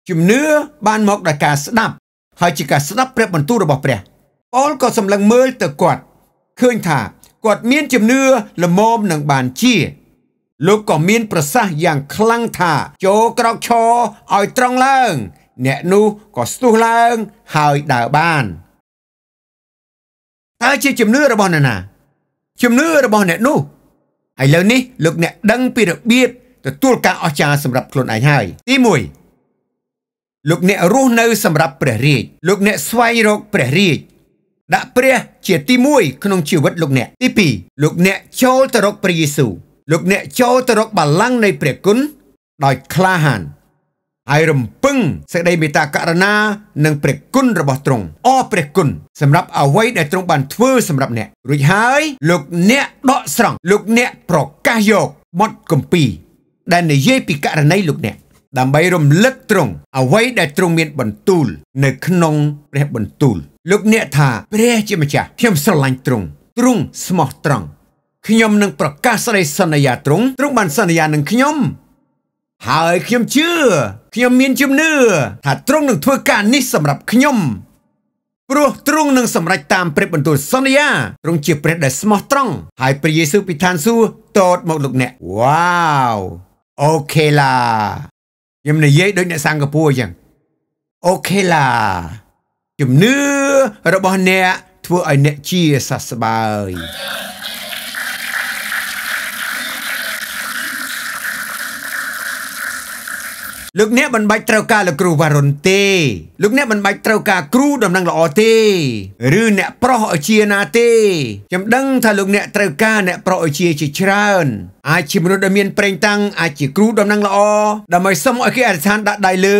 ជំនឿបានមកដោយការស្ដាប់ ហើយជាការស្ដាប់ព្រះបន្ទូលរបស់ព្រះប៉ូលក៏សម្លឹងមើលទៅគាត់ឃើញថាគាត់មានជំនឿល្មមនឹងបានជា លោកក៏មាន ប្រសាសន៍យ៉ាងខ្លាំងថា ចូលក្រោកឈរឲ្យត្រង់ឡើង អ្នកនោះក៏ស្ទុះឡើងហើយដើរបានតើជាជំនឿរបស់នរណា ជំនឿរបស់អ្នកនោះឥឡូវនេះលោកអ្នកដឹងពីរបៀបទទួលការអស្ចារ្យសម្រាប់ខ្លួនឯងហើយទី1លោកអ្នករស់នៅ សម្រាប់ព្រះរាជលោកអ្នកស្វែងរកព្រះរាជដាក់ព្រះ ជាទី1ក្នុងជីវិតលោកអ្នកទី2លោកអ្នកចូលទៅរកព្រះយេស៊ូវលោកអ្នកចូលទៅរកបល្ល័ង្កនៃព្រះគុណដោយក្លាហានហើយរំពឹងសេចក្តីមេត្តាករុណានិងព្រះគុណរបស់ទ្រង់អរព្រះគុណសម្រាប់អ្វីដែលទ្រង់បានធ្វើសម្រាប់អ្នក រួចហើយលោកអ្នកដកស្រង់លោកអ្នកប្រកាសយកបទគម្ពីរដែលនិយាយពីករណីលោកអ្នក ដើម្បីរំលឹកទ្រង់អ្វីដែលទ្រង់មានបន្ទូល នៅក្នុងព្រះបន្ទូល លោកអ្នកថា ព្រះជាម្ចាស់ខ្ញុំស្រឡាញ់ទ្រង់ទ្រង់ស្មោះត្រង់ខ្ញុំនឹងប្រកាសសេចក្តីសន្យាទ្រង់ទ្រង់បានសន្យានឹងខ្ញុំហើយខ្ញុំជឿខ្ញុំមានជំនឿថាទ្រង់នឹងធ្វើការនេះសម្រាប់ខ្ញុំព្រោះទ្រង់នឹងសម្រេចតាមព្រះបន្ទូលសន្យាទ្រង់ជា ព្រះដែលស្មោះត្រង់ហើយ ព្រះយេស៊ូវពីឋានសួគ៌តតមកលោកអ្នកវ៉ាវអូខេឡាខ្ញុំនិយាយដូចអ្នកសិង្ហបុរីអញ្ចឹងអូខេឡាជំនឿរបស់ អ្នកធ្វើឲ្យអ្នកជាសះស្បើយលោកអ្នកមិនបាច់ត្រូវការលោកគ្រូវ៉ារុនទេលោកអ្នកមិនបាច់ត្រូវការគ្រូដំណឹងល្អទេឬអ្នកប្រុសអជាណាទេខ្ញុំដឹងថាលោកអ្នកត្រូវការអ្នកប្រុសអជាជាច្រើនអាចជាមនុស្សដែលមានប្រេងតាំងអាចជាគ្រូដំណឹងល្អដើម្បីសុំឲ្យគេអធិដ្ឋានដាក់ដៃលើ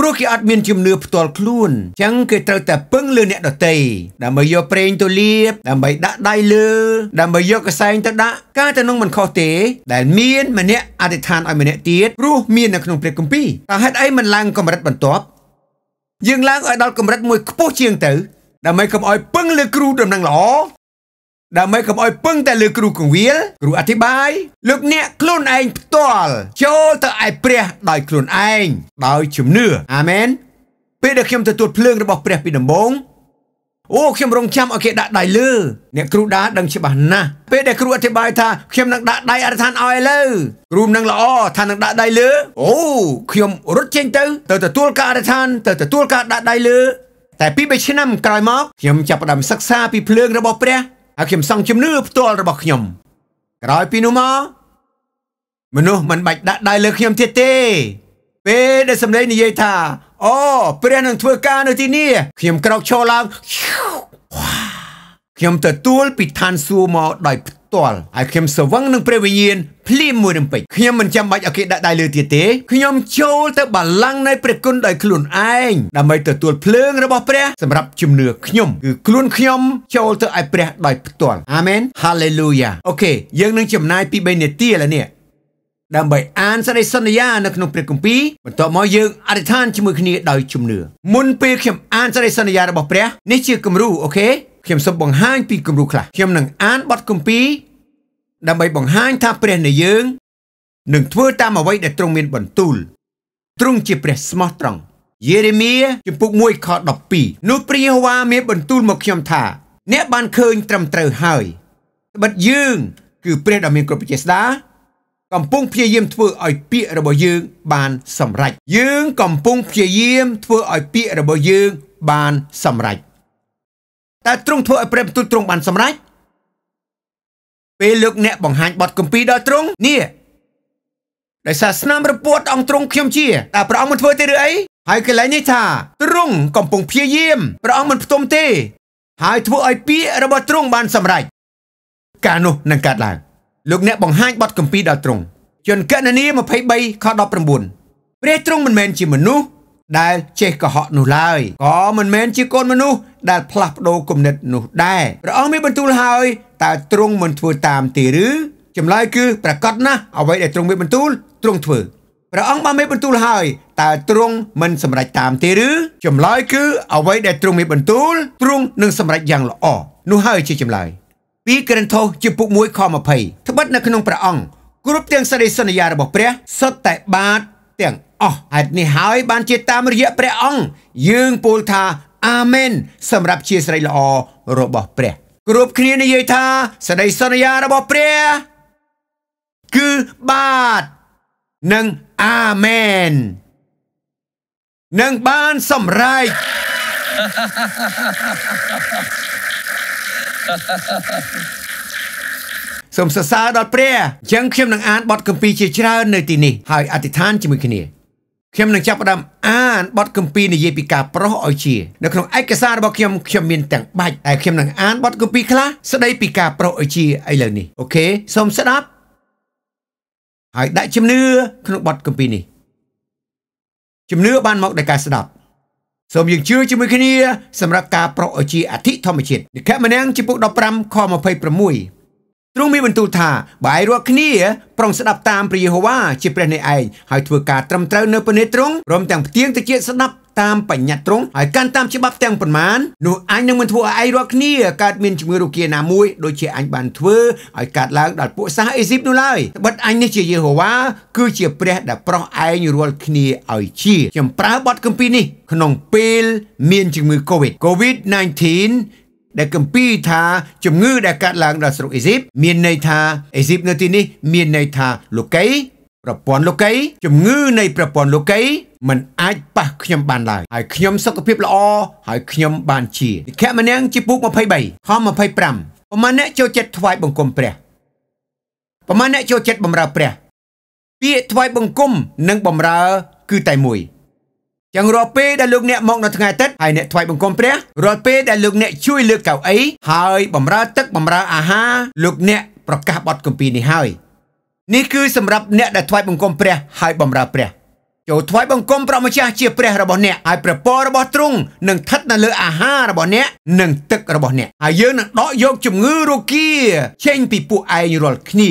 ព្រោះគេអត់មានជំនឿផ្ទាល់ខ្លួនចឹងគេត្រូវតែពឹងលើអ្នកដទៃដើម្បីយកប្រេងទៅលាបដើម្បីដាក់ដៃលើដើម្បីយកកសែងទៅដាក់ការទៅនឹងមិនខុសទេដែលមានម្នាក់អធិដ្ឋានឲ្យម្នាក់ទៀតព្រោះមាននៅក្នុងព្រះគម្ពីរតើហេតុអីមិនឡើងកម្រិតបន្ទាប់យើងឡើងឲ្យដល់កម្រិតមួយខ្ពស់ជាងទៅដើម្បីកុំឲ្យពឹងលើគ្រូដំណឹងល្អដើម្បីកុំឲ្យពឹងតែលើ គ្រូកងវាលគ្រូអធិប្បាយលោកអ្នកខ្លួនឯងផ្ទាល់ចូលទៅឯព្រះ ដោយខ្លួនឯងដោយជំនឿអាមែនពេលដែលខ្ញុំទទួលភ្លើង របស់ព្រះពីដំបូងអូខ្ញុំរងចាំឲ្យគេដាក់ដៃលើអ្នកគ្រូដាដឹងច្បាស់ណាស់ពេលដែលគ្រូអធិប្បាយថាខ្ញុំនឹងដាក់ដៃអធិដ្ឋានឲ្យឥឡូវគ្រូនឹងល្អថានឹងដាក់ដៃលើអូ ខ្ញុំរត់ចេញទៅ ទៅទទួលការអធិដ្ឋាន ទៅទទួលការដាក់ដៃលើតែពី3ឆ្នាំក្រោយមកខ្ញុំចាប់ផ្ដើមសិក្សាពីភ្លើង របស់ព្រះហើយខ្ញុំសង់ជំនឿផ្ទាល់របស់ខ្ញុំក្រោយពីនោះមកមនុស្សមិនបាច់ដាក់ដៃលើខ្ញុំទៀតទេ ពេលដែលសម្លេងនិយាយថាអូព្រះនឹងធ្វើការនៅទីនេះខ្ញុំក្រោកឈរឡើងវ៉ាខ្ញុំទទួលពីឋានសួគ៌មកដោយផ្ទាល់ហើយខ្ញុំស្វឹងនឹងព្រះវិញ្ញាណភ្លាមមួយនឹងពេចខ្ញុំមិនចាំបាច់ឲ្យគេដាក់ដៃលើទៀតទេខ្ញុំចូលទៅបល្ល័ង្កនៃព្រះគុណដោយខ្លួនឯងដើម្បីទទួលភ្លើងរបស់ព្រះ សម្រាប់ជំនឿខ្ញុំគឺខ្លួនខ្ញុំចូលទៅឲ្យព្រះដោយផ្ទាល់ អាមែន hallelujah អូខេយើងនឹងចំណាយពី3នាទីឥឡូវនេះដើម្បីអានសេចក្តីសន្យានៅក្នុងព្រះគម្ពីរបន្ទាប់មកយើងអធិដ្ឋានជាមួយគ្នាដោយជំនឿមុនពេលខ្ញុំអានសេចក្តីសន្យារបស់ព្រះនេះជាគំរូអូខេខ្ញុំសូមបង្ហាញពីគំរូខ្លះខ្ញុំនឹងអានបទគម្ពីរដើម្បីបង្ហាញថាព្រះនៃយើង នឹង ធ្វើតាមអ្វីដែលទ្រង់មាន បន្ទូលទ្រង់ជាព្រះស្មោះត្រង់យេរេមៀជំពូក1ខ12នោះព្រះយេហូវ៉ាមានបន្ទូលមកខ្ញុំថា អ្នកបានឃើញ ត្រឹមត្រូវហើយត្បិតយើងគឺព្រះដ៏មានគ្រប់វិជាស្ដាកំពុងព្យាយាមធ្វើឲ្យពាក្យរបស់យើង បាន សម្រេចយើង កំពុងព្យាយាមធ្វើឲ្យពាក្យរបស់យើង បានសម្រេចតើទ្រង់ធ្វើឲ្យព្រះបន្ទូលទ្រង់បានសម្រេចពេលលោកអ្នកបង្ហាញបទគម្ពីរដល់ទ្រង់នេះដោយសារស្នាមរពួតអង្គទ្រង់ខ្ញុំជាតើព្រះអង្គមិនធ្វើទេឬអីហើយកន្លែងនេះថាទ្រង់កំពុងព្យាយាមព្រះអង្គមិនផ្ទុំទេ ហើយធ្វើឲ្យពាក្យរបស់ទ្រង់បានសម្រេចការនោះនឹងកើតឡើងលោកអ្នកបង្ហាញបទគម្ពីរដល់ទ្រង់ជនកណនី23ខ19ព្រះទ្រង់មិនមែនជាមនុស្សដែលចេះកុហកនោះឡើយក៏មិនមែនជាកូនមនុស្សដែលផ្លាស់ប្ដូរគំនិតនោះដែរព្រះអង្គមានបន្ទូលហើយតើទ្រង់មិនធ្វើតាមទេឬចម្លើយគឺប្រកាសណាស់អ្វីដែលទ្រង់មានបន្ទូលទ្រង់ធ្វើព្រះអង្គបានមានបន្ទូលហើយតើទ្រង់មិនសម្រេចតាមទេឬចម្លើយគឺអ្វីដែលទ្រង់មានបន្ទូលទ្រង់នឹងសម្រេចយ៉ាងល្អនោះហើយជាចម្លើយពីក្រិនថូសជាពុក1ខ20ត្បិតនៅក្នុងព្រះអង្គគ្រប់ទាំងសេចក្តីសន្យារបស់ព្រះសុទ្ធតែបាទទាំងអស់ហេតុនេះហើយបានជាតាមរយៈព្រះអង្គយើងពោលថា អាមែនសម្រាប់ជាស្រីល្អ របស់ ព្រះ គ្រប់គ្នានិយាយថាសេចក្តីសន្យារបស់ព្រះគឺបាទនិងអាមែននឹងបានសម្រេចសូមសរសើរដល់ព្រះអញ្ចឹងខ្ញុំនឹងអានបទគម្ពីរជាច្រើននៅទីនេះហើយអធិដ្ឋានជាមួយគ្នាខ្ញុំនឹងចាប់ផ្ដើមអានបទគម្ពីរនិយាយពីការប្រោះឲ្យជានៅក្នុងឯកសាររបស់ខ្ញុំខ្ញុំមានទាំងបាច់តែខ្ញុំនឹងអានបទគម្ពីរខ្លះស្ដីពីការប្រោះឲ្យជាឥឡូវនេះអូខេសូមស្ដាប់ហើយដាក់ជំនឿក្នុងបទគម្ពីរនេះជំនឿបានមកដោយការស្ដាប់សូមយើងជឿជាមួយគ្នាសម្រាប់ការប្រោះឲ្យជាអធិធម្មជាតិនិខមនាំងជំពូក15ខ26ទ្រង់មានបន្ទូលថាបើឯងរាល់គ្នាប្រុងស្ដាប់តាមព្រះយេហូវ៉ាជាព្រះនៃឯងហើយធ្វើការត្រឹមត្រូវនៅព្រះនេត្រទ្រង់ព្រមទាំងផ្ទៀងទៅជាស្ដាប់តាមបញ្ញត្តិទ្រង់ហើយកាន់តាមច្បាប់ទាំងប៉ុន្មាននោះអញនឹងមិនធ្វើឲ្យឯងរាល់គ្នាកើតមានជំងឺរោគាណាមួយដូចជាអញបានធ្វើឲ្យកើតឡើងដល់ពួកសាសអេស៊ីបនោះឡើយត្បិតអញនេះជាយេហូវ៉ាគឺជាព្រះដែលប្រោះឯងរាល់គ្នាឲ្យជាខ្ញុំប្រើបទគម្ពីរនេះ ក្នុងពេលមានជំងឺ COVID COVID-19 ដែលកំពីថាជំងឺដែលកើតឡើងដល់ស្រុកអេស៊ីបមានន័យថាអេស៊ីប នៅទីនេះមានន័យថាលោកីប្រព័ន្ធលោកីជំងឺ នៃប្រព័ន្ធលោកីมันអាចប៉ះខ្ញុំបានឡើយហើយខ្ញុំសុខភាពល្អហើយខ្ញុំបានជាវិខមនាំងជាពុក23ខ25ប្រមាណអ្នកចូលចិត្តថ្វាយបង្គំព្រះប្រមាណអ្នកចូលចិត្តបម្រើព្រះពាក្យថ្វាយបង្គំនិងបម្រើគឺតែមួយយ៉ាងរាល់ពេលដែលលោកអ្នកមកនៅថ្ងៃទឹកហើយអ្នកថ្វាយបង្គំព្រះរាល់ពេលដែលលោកអ្នកជួយលើកកៅអីហើយបំរើទឹកបំរើអាហារលោកអ្នក ប្រកាសបទគម្ពីរនេះហើយនេះគឺសម្រាប់អ្នកដែលថ្វាយបង្គំព្រះ ហើយបំរើព្រះចូលថ្វាយបង្គំព្រះម្ចាស់ជាព្រះរបស់អ្នកហើយព្រះពររបស់ទ្រង់នឹងស្ថិតនៅលើអាហាររបស់អ្នក និងទឹករបស់អ្នកហើយយើងនឹងដកយកជំងឺរោគា ចេញពីពួកឯងរាល់គ្នា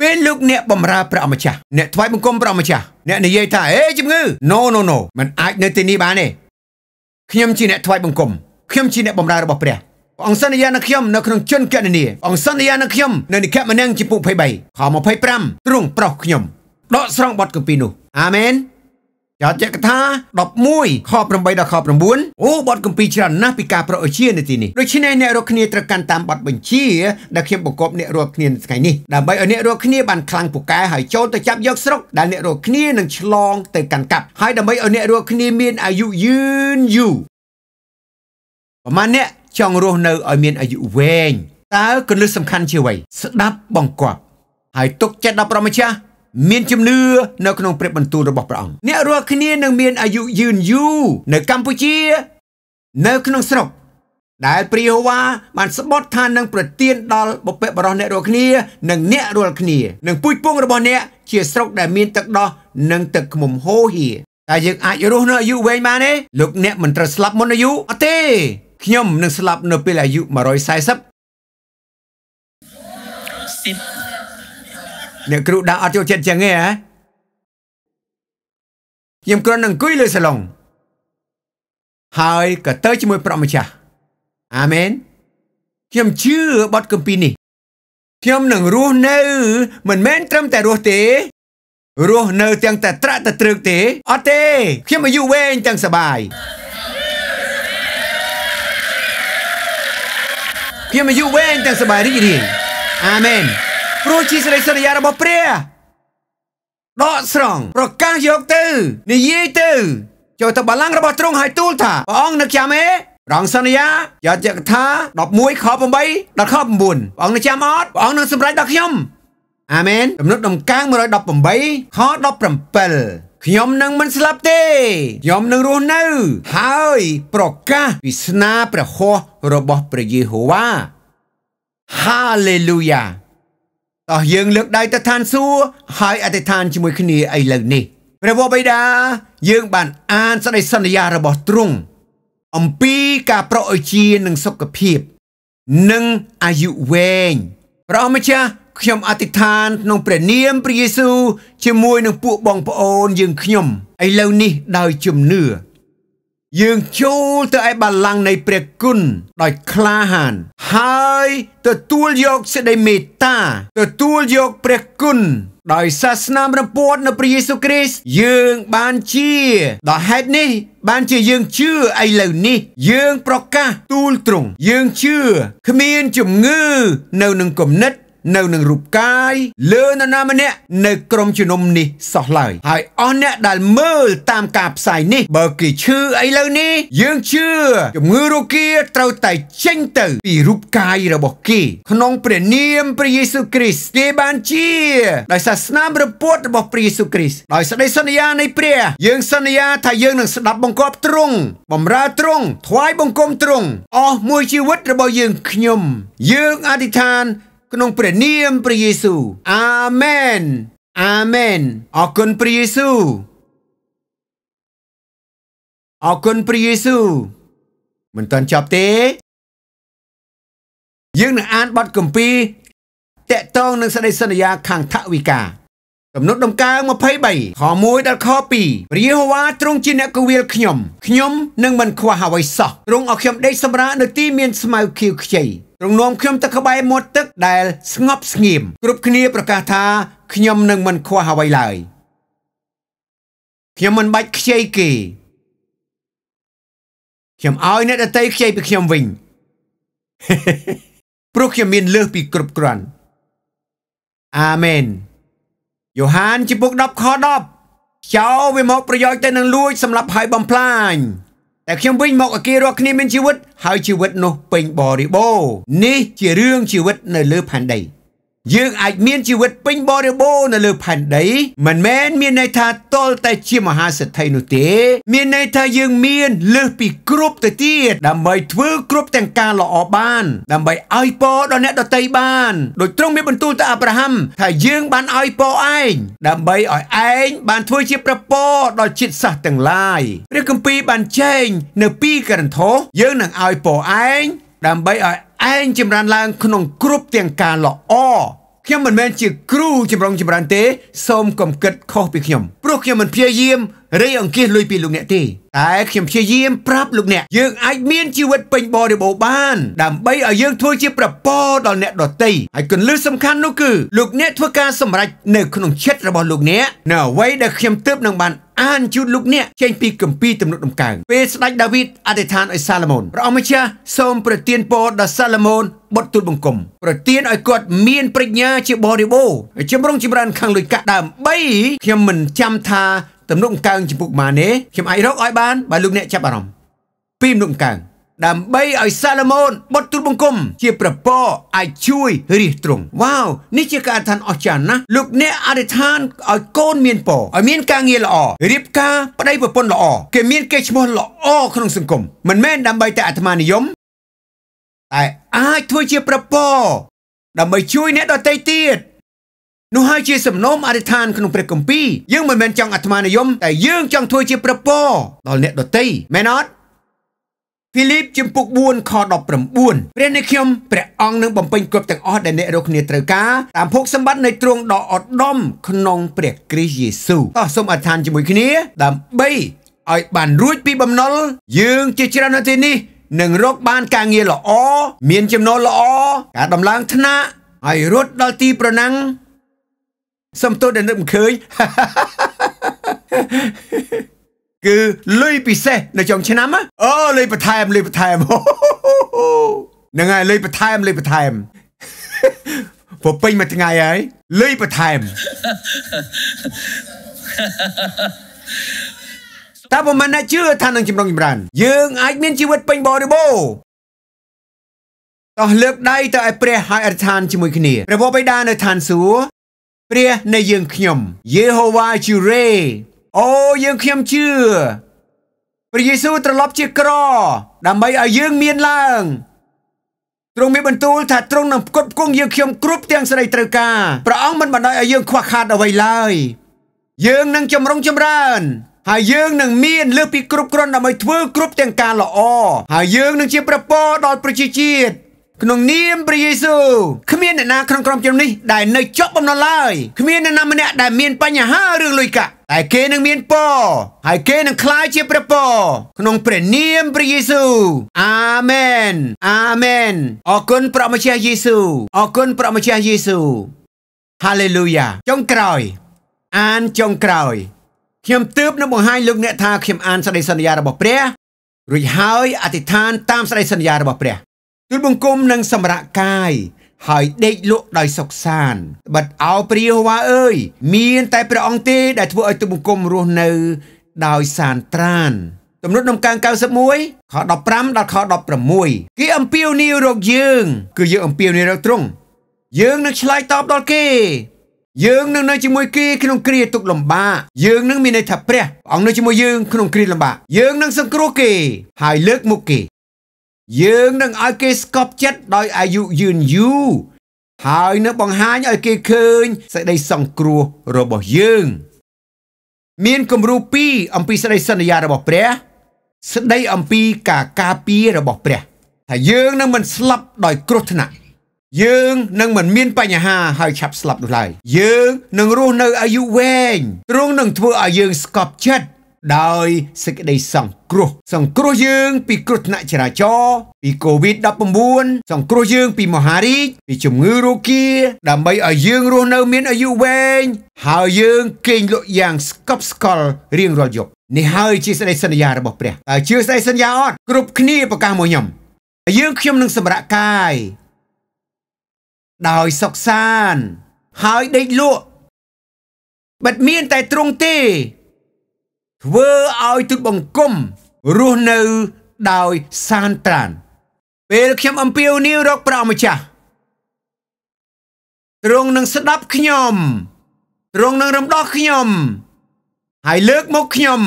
ពេលលោកអ្នកបំរើព្រះអម្ចាស់អ្នកថ្វាយបង្គំព្រះអម្ចាស់អ្នកនិយាយថាហេជំងឺ No no no มันអាចនៅទីនេះបានទេខ្ញុំជាអ្នកថ្វាយបង្គំខ្ញុំជាអ្នកបំរើរបស់ព្រះអង្គសន្យានឹងខ្ញុំនៅក្នុងជនគណនីអង្គសន្យានឹងខ្ញុំនៅនិខមនឹងជាពុ23ខ25ទ្រង់ប្រោះខ្ញុំដកស្រង់បទកម្ពីនោះអាមែនចតយកថា11ខ8ដល់ខ9អូបទកម្ពីច្រើនណាស់ពីការប្រអជានៅទីនេះដូច្នេះអ្នករកគ្នាត្រូវកាន់តាមបទបញ្ជាដែលខ្ញុំបង្គាប់អ្នករកគ្នាថ្ងៃនេះដើម្បីឲ្យអ្នករកគ្នាបានខ្លាំងពូកែហើយចូលទៅចាប់យកស្រុកដែលអ្នករកគ្នានឹងឆ្លងទៅកាន់កាប់ហើយដើម្បីឲ្យអ្នករកគ្នាមានអាយុយឺនយូរប្រហែលអ្នកចង់រស់នៅឲ្យមានអាយុវែងតើគន្លឹះសំខាន់ជាអ្វីស្ដាប់បង្គាប់ហើយទុកចិត្តដល់ប្រមចាស់មានជំនឿនៅក្នុងព្រះបន្ទូលរបស់ព្រះអង្គអ្នករាល់គ្នានឹងមានអាយុយឺនយូរនៅកម្ពុជានៅក្នុងស្រុកដែលព្រះយេហូវ៉ាបានស្បត់ថានឹងប្រទានដល់បុព្វបុរសអ្នករាល់គ្នា និងអ្នករាល់គ្នានឹងពូជពង របស់អ្នកជាស្រុកដែលមានទឹកដោះនិងទឹកឃ្មុំហូរហៀតើយើងអាចរស់នៅអាយុវែងបានទេលោកអ្នកមិនត្រូវស្លាប់មុនអាយុអត់ទេខ្ញុំនឹងស្លាប់ នៅពេលអាយុ140អ្នកគ្រូដាក់អត់ចូលចិត្តចឹងទេហ៎ខ្ញុំគ្រាន់តែអង្គុយលើសាឡុងហើយក៏ទៅជាមួយប្រអម្ចាស់អាមែនខ្ញុំជឿបទគម្ពីរនេះខ្ញុំនឹងរស់នៅ មិនមែនត្រឹមតែរស់ទេរស់នៅទាំង តែត្រាក់តែត្រឹកទេអត់ទេខ្ញុំអាយុវែងទាំងសបាយខ្ញុំអាយុវែងទាំងសបាយរីករាយអាមែនព្រោះជាសេរីសន្យារបស់ព្រះដកស្រង់ប្រកាសយកទៅនិយាយទៅ ចូលទៅបល្ល័ងរបស់ទ្រង់ហើយទូលថាព្រះអង្គនឹកចាំឯងព្រះអង្គសន្យាយតយកថា11ខ8ដល់ខ9ព្រះអង្គនឹកចាំអត់ព្រះអង្គនឹងសម្រេចដល់ខ្ញុំអាមែនចំណុចដំកើង118ខ17ខ្ញុំនឹងមិនស្លាប់ទេខ្ញុំនឹងរស់នៅហើយប្រកាសវាសនាព្រះហស្ថរបស់ព្រះយេហូវ៉ា Hallelujah អស់យើងលើកដៃទៅឋានសួគ៌ហើយអធិដ្ឋានជាមួយគ្នាឥឡូវនេះព្រះវរបិតាយើង បានអានសេចក្តីសន្យារបស់ទ្រង់អំពីការប្រោសឲ្យជានឹងសុខភាពនិងអាយុវែងព្រះអម្ចាស់ខ្ញុំអធិដ្ឋានក្នុងព្រះនាមព្រះយេស៊ូវជាមួយនឹងពួកបងប្អូន យើងខ្ញុំឥឡូវនេះដោយជំនឿយើងចូលទៅឯបល្ល័ង្កនៃព្រះគុណដោយក្លាហាន ហើយទទួលយកសេចក្តីមេត្តាទទួលយកព្រះគុណដោយសាសនារពតនៅព្រះយេស៊ូវគ្រីស្ទយើងបានជាដល់ហេតុនេះ បានជាយើងជឿឥឡូវនេះយើងប្រកាសទូលទ្រង់យើងជឿគ្មានជំងឺនៅនឹងគំនិតនៅនឹងរូបកាយលើនរណាម្នាក់នៅក្រុមជំនុំនេះសោះឡើយហើយអស់អ្នកដែលមើលតាមការផ្សាយនេះ បើគេឈឺអីលើនេះ យើងជឿជំងឺរោគាត្រូវតែចេញទៅ ពីរូបកាយរបស់គេក្នុងព្រះនាមព្រះយេស៊ូវគ្រីស្ទគេបានជាដោយសាសនារពុតរបស់ព្រះយេស៊ូវគ្រីស្ទដោយសេចក្តីសន្យានៃព្រះយើងសន្យាថាយើងនឹងស្ដាប់បង្គាប់ទ្រង់បំរើទ្រង់ថ្វាយបង្គំទ្រង់អស់មួយជីវិតរបស់យើងខ្ញុំ យើងអធិដ្ឋានក្នុងព្រះនាមព្រះយេស៊ូវអាមែនអាមែនអរគុណព្រះយេស៊ូវអរគុណព្រះយេស៊ូវមិនទាន់ចប់ទេយើងនឹងអានបទគម្ពីរតកតងនឹងសេចក្តីសន្យាខាងថវិកា កំណត់ដំកើង23ខ1ដល់ខ2ព្រះយេហូវ៉ាទ្រង់ជាអ្នកគវាលខ្ញុំខ្ញុំនឹងមិនខ្វះអ្វីសោះទ្រង់ឲ្យខ្ញុំដេកសម្រាកនៅទីមានស្មៅខៀវខ្ចីរំនោមខ្ញុំទៅក្បែរមាត់ទឹកដែលស្ងប់ស្ងៀមគ្រប់គ្នាប្រកាសថាខ្ញុំនឹងមិនខ្វះអ្វីឡើយខ្ញុំមិនបាច់ខ្ចីគេ ខ្ញុំឲ្យអ្នកដតីខ្ចីពីខ្ញុំវិញព្រោះខ្ញុំមានលើសពីគ្រប់គ្រាន់អាមែនយ៉ូហានជំពូក10ខ10ចោលវាមកប្រយោជន៍ទៅនឹងលួចសម្រាប់ហើយបំផ្លាញតែខ្ញុំវិញមកឲ្យគេរស់គ្នាមានជីវិតហើយជីវិតនោះពេញបរិបូរណ៍នេះជារឿងជីវិតនៅលើផែនដីយើងអាចមានជីវិតពេញបរិបូរណ៍នៅលើផែនដី មិនមែនមានន័យថាតលតែជាមហាសេដ្ឋីនោះទេ មានន័យថាយើងមានលើសពីគ្រប់ទៅទៀតដើម្បីធ្វើគ្រប់ទាំងការល្អបាន ដើម្បីឲ្យពរដល់អ្នកដទៃបាន ដោយទ្រង់មានបន្ទូលទៅអាប់រ៉ាហាំថាយើងបានឲ្យពរឯងដើម្បីឲ្យឯងបានធ្វើជាប្រពរដល់ជាតិសាសន៍ទាំងឡាយព្រះគម្ពីរបានចែងនៅពីករិនថូសយើងនឹងឲ្យពរឯងដើម្បីឲ្យឯងចម្រើនឡើង ក្នុងគ្រប់ទាំងការល្អខ្ញុំមិនមែនជា គ្រូចម្រុងចម្រើនទេសូមកុំគិតខុសពីខ្ញុំព្រោះខ្ញុំមិនព្យាយាមរីអង្គាសលុយពីលោកអ្នកទេតែខ្ញុំព្យាយាមប្រាប់លោកអ្នកយើងអាចមានជីវិតពេញបរិបូរណ៍បានដើម្បីឲ្យយើងធ្វើជាប្រពរដល់អ្នកដតីហើយកន្លឹះសំខាន់នោះគឺលោកអ្នកធ្វើការសម្រេចនៅក្នុងចិត្តរបស់លោកអ្នកនៅអ្វីដែលខ្ញុំទើបនឹងបានអានជូនលោកអ្នកចេញពីគម្ពីរទំនុកដំកើងពេលស្ដេចដាវីតអធិដ្ឋានឲ្យសាឡូមោនព្រះអង្គម្ចាស់សូមប្រទានពរដល់សាឡូមោនបុត្រទូលបង្គំប្រទានឲ្យគាត់មានប្រាជ្ញាជាបរិបូរណ៍ជំរងចម្រើនខាងលុយកាក់ដើម3ខ្ញុំមិនចាំថាទំនុកម្កើងចំពុកម៉ាណេខ្ញុំអាចរកឲ្យបានបើលោកអ្នកចាប់អារម្មណ៍ពីទំនុកម្កើងដើម្បីឲ្យសាឡូមោនបុតទូលបង្គំជាប្រពរអាចជួយរិះទ្រង់វ៉ាវនេះជាការអធិដ្ឋានអស្ចារ្យណាស់លោកអ្នកអធិដ្ឋានឲ្យកូនមានពរឲ្យមានការងារល្អរៀបការប្តីប្រពន្ធល្អគេមានគេឈ្មោះល្អក្នុងសង្គមមិនមែនដើម្បីតែអាត្មានិយមតែអាចធ្វើជាប្រពរដើម្បីជួយអ្នកដទៃទៀតនោះហើយជាសំណូមអធិដ្ឋានក្នុងព្រះគម្ពីរយើងមិនមែនចង់អាត្មានិយមតែយើងចង់ធ្វើជាព្រះពរដល់អ្នកដទៃមែនអត់ហ្វីលីបជំពូក4ខ19ព្រះនៃខ្ញុំព្រះអង្គនឹងបំពេញគ្រប់ទាំងអស់ដែលអ្នករកគ្នាត្រូវការតាមភោគសម្បត្តិនៃទ្រង់ដ៏ឧត្តមក្នុងព្រះគ្រីស្ទយេស៊ូវតោះសូមអធិដ្ឋានជាមួយគ្នាដើម្បីឲ្យបានរួចពីបំណុលយើងជាច្រើននៅទីនេះនឹងរកបានការងារល្អមានចំណូលល្អការដំឡើងឋានៈហើយរត់ដល់ទីប្រណាំងសំទោសដែលនឹកមិនឃើញគឺលុយពិសេសនៅចុងឆ្នាំអូលុយបន្ថែមលុយបន្ថែមហ្នឹងហើយលុយបន្ថែមលុយបន្ថែមពពេញមួយថ្ងៃហើយលុយបន្ថែមតើបងមិនជឿថានឹងចម្រុងចម្រើនយើង អាចមានជីវិតពេញបរិបូរណ៍តោះលើកដៃទៅឲ្យព្រះហើយអធិដ្ឋានជាមួយ គ្នាព្រះបិតានៅឋានសួគ៌ព្រះនៃយើងខ្ញុំយេហូវ៉ាជូរេអូយើងខ្ញុំជឿព្រះយេស៊ូវត្រឡប់ជាក្រ ដើម្បីឲ្យយើងមានឡើង ទ្រង់មានបន្ទូលថាទ្រង់នឹងផ្គត់ផ្គង់យើងខ្ញុំគ្រប់ទាំងសេរីត្រូវការព្រះអង្គមិនបណ្ដោយឲ្យយើងខ្វះខាតអ្វីឡើយយើងនឹងចម្រុងចម្រើនហើយយើងនឹងមានលើសពីគ្រប់គ្រាន់ដើម្បីធ្វើគ្រប់ទាំងការល្អហើយយើងនឹងជាប្រពរដល់ប្រជាជាតិក្នុងនាមព្រះយេស៊ូវគ្មានអ្នកណាក្នុងក្រុមជំនុំនេះដែលនៅជាប់បំណុលឡើយគ្មានអ្នកណាម្នាក់ដែលមានបញ្ហារឿងលុយកាក់តែគេនឹងមានពរហើយគេនឹងក្លាយជាព្រះពរក្នុងព្រះនាមព្រះយេស៊ូវអាមែនអាមែនអរគុណព្រះម្ចាស់យេស៊ូវអរគុណព្រះម្ចាស់យេស៊ូវហាឡេលូយ៉ាចុងក្រោយ អានចុងក្រោយខ្ញុំទើបនឹងបង្ហាញលោកអ្នកថាខ្ញុំអានសេចក្តីសន្យារបស់ព្រះរួចហើយអធិដ្ឋានតាមសេចក្តីសន្យារបស់ព្រះទូលបង្គំនឹងសម្រាកកាយហើយដេកលក់ដោយសុខសានបិទអោព្រះយេហូវ៉ាអើយមានតែព្រះអង្គទេដែលធ្វើឲ្យទូលបង្គំរស់នៅដោយសានត្រានទំនុកដំកើង91ខ15ដល់ខ16គេអំពាវនាវរកយើងគឺយើងអំពាវនាវរកទ្រង់យើងនឹងឆ្លើយតបដល់គេ យើងនឹងនៅជាមួយគេក្នុងគ្រាទុក្ខលំបាកយើងនឹងមានន័យថាព្រះអង្គនៅជាមួយយើងក្នុងគ្រាលំបាកយើងនឹងសង្គ្រោះគេ ហើយលើកមុខគេយើងនឹងឲ្យគេស្កប់ចិត្តដោយអាយុយឺនយូរហើយនឹងបង្ហាញឲ្យគេឃើញសេចក្តីសង្គ្រោះរបស់យើង មានគំរូ2អំពីសេចក្តីសន្យារបស់ព្រះស្ដីអំពីការការពាររបស់ព្រះថាយើងនឹងមិនស្លាប់ដោយគ្រោះថ្នាក់យើងនឹងមិនមានបញ្ហាហើយឆាប់ស្លាប់នោះឡើយយើងនឹងរស់នៅអាយុវែងទ្រង់នឹងធ្វើឲ្យយើងស្កប់ចិត្តដោយសេចក្តីសង្គ្រោះសង្គ្រោះយើង ពីគ្រោះថ្នាក់ចរាចរណ៍ពី COVID-19 សង្គ្រោះយើងពីមហារីកពីជំងឺរោគា ដើម្បីឲ្យយើងរស់នៅ មានអាយុវែងហើយយើងគេងលក់យ៉ាងស្កប់ស្កល់រៀងរាល់យប់នេះហើយជាសេចក្តីសន្យារបស់ព្រះតើជឿសេចក្តីសន្យាអត់គ្រប់គ្នាប្រកាសមកខ្ញុំយើងខ្ញុំនឹងសម្រាកកាយដោយសុកសានហើយដេកលក់បិទមានតែទ្រង់ទេធ្វើឲ្យទុតបង្គំរស់នៅដោយសានប្រាន ពេលខ្ញុំអំពាវនាវរកព្រះអម្ចាស់ទ្រង់នឹងស្ដាប់ខ្ញុំទ្រង់នឹងរំដោះខ្ញុំហើយលើកមកខ្ញុំ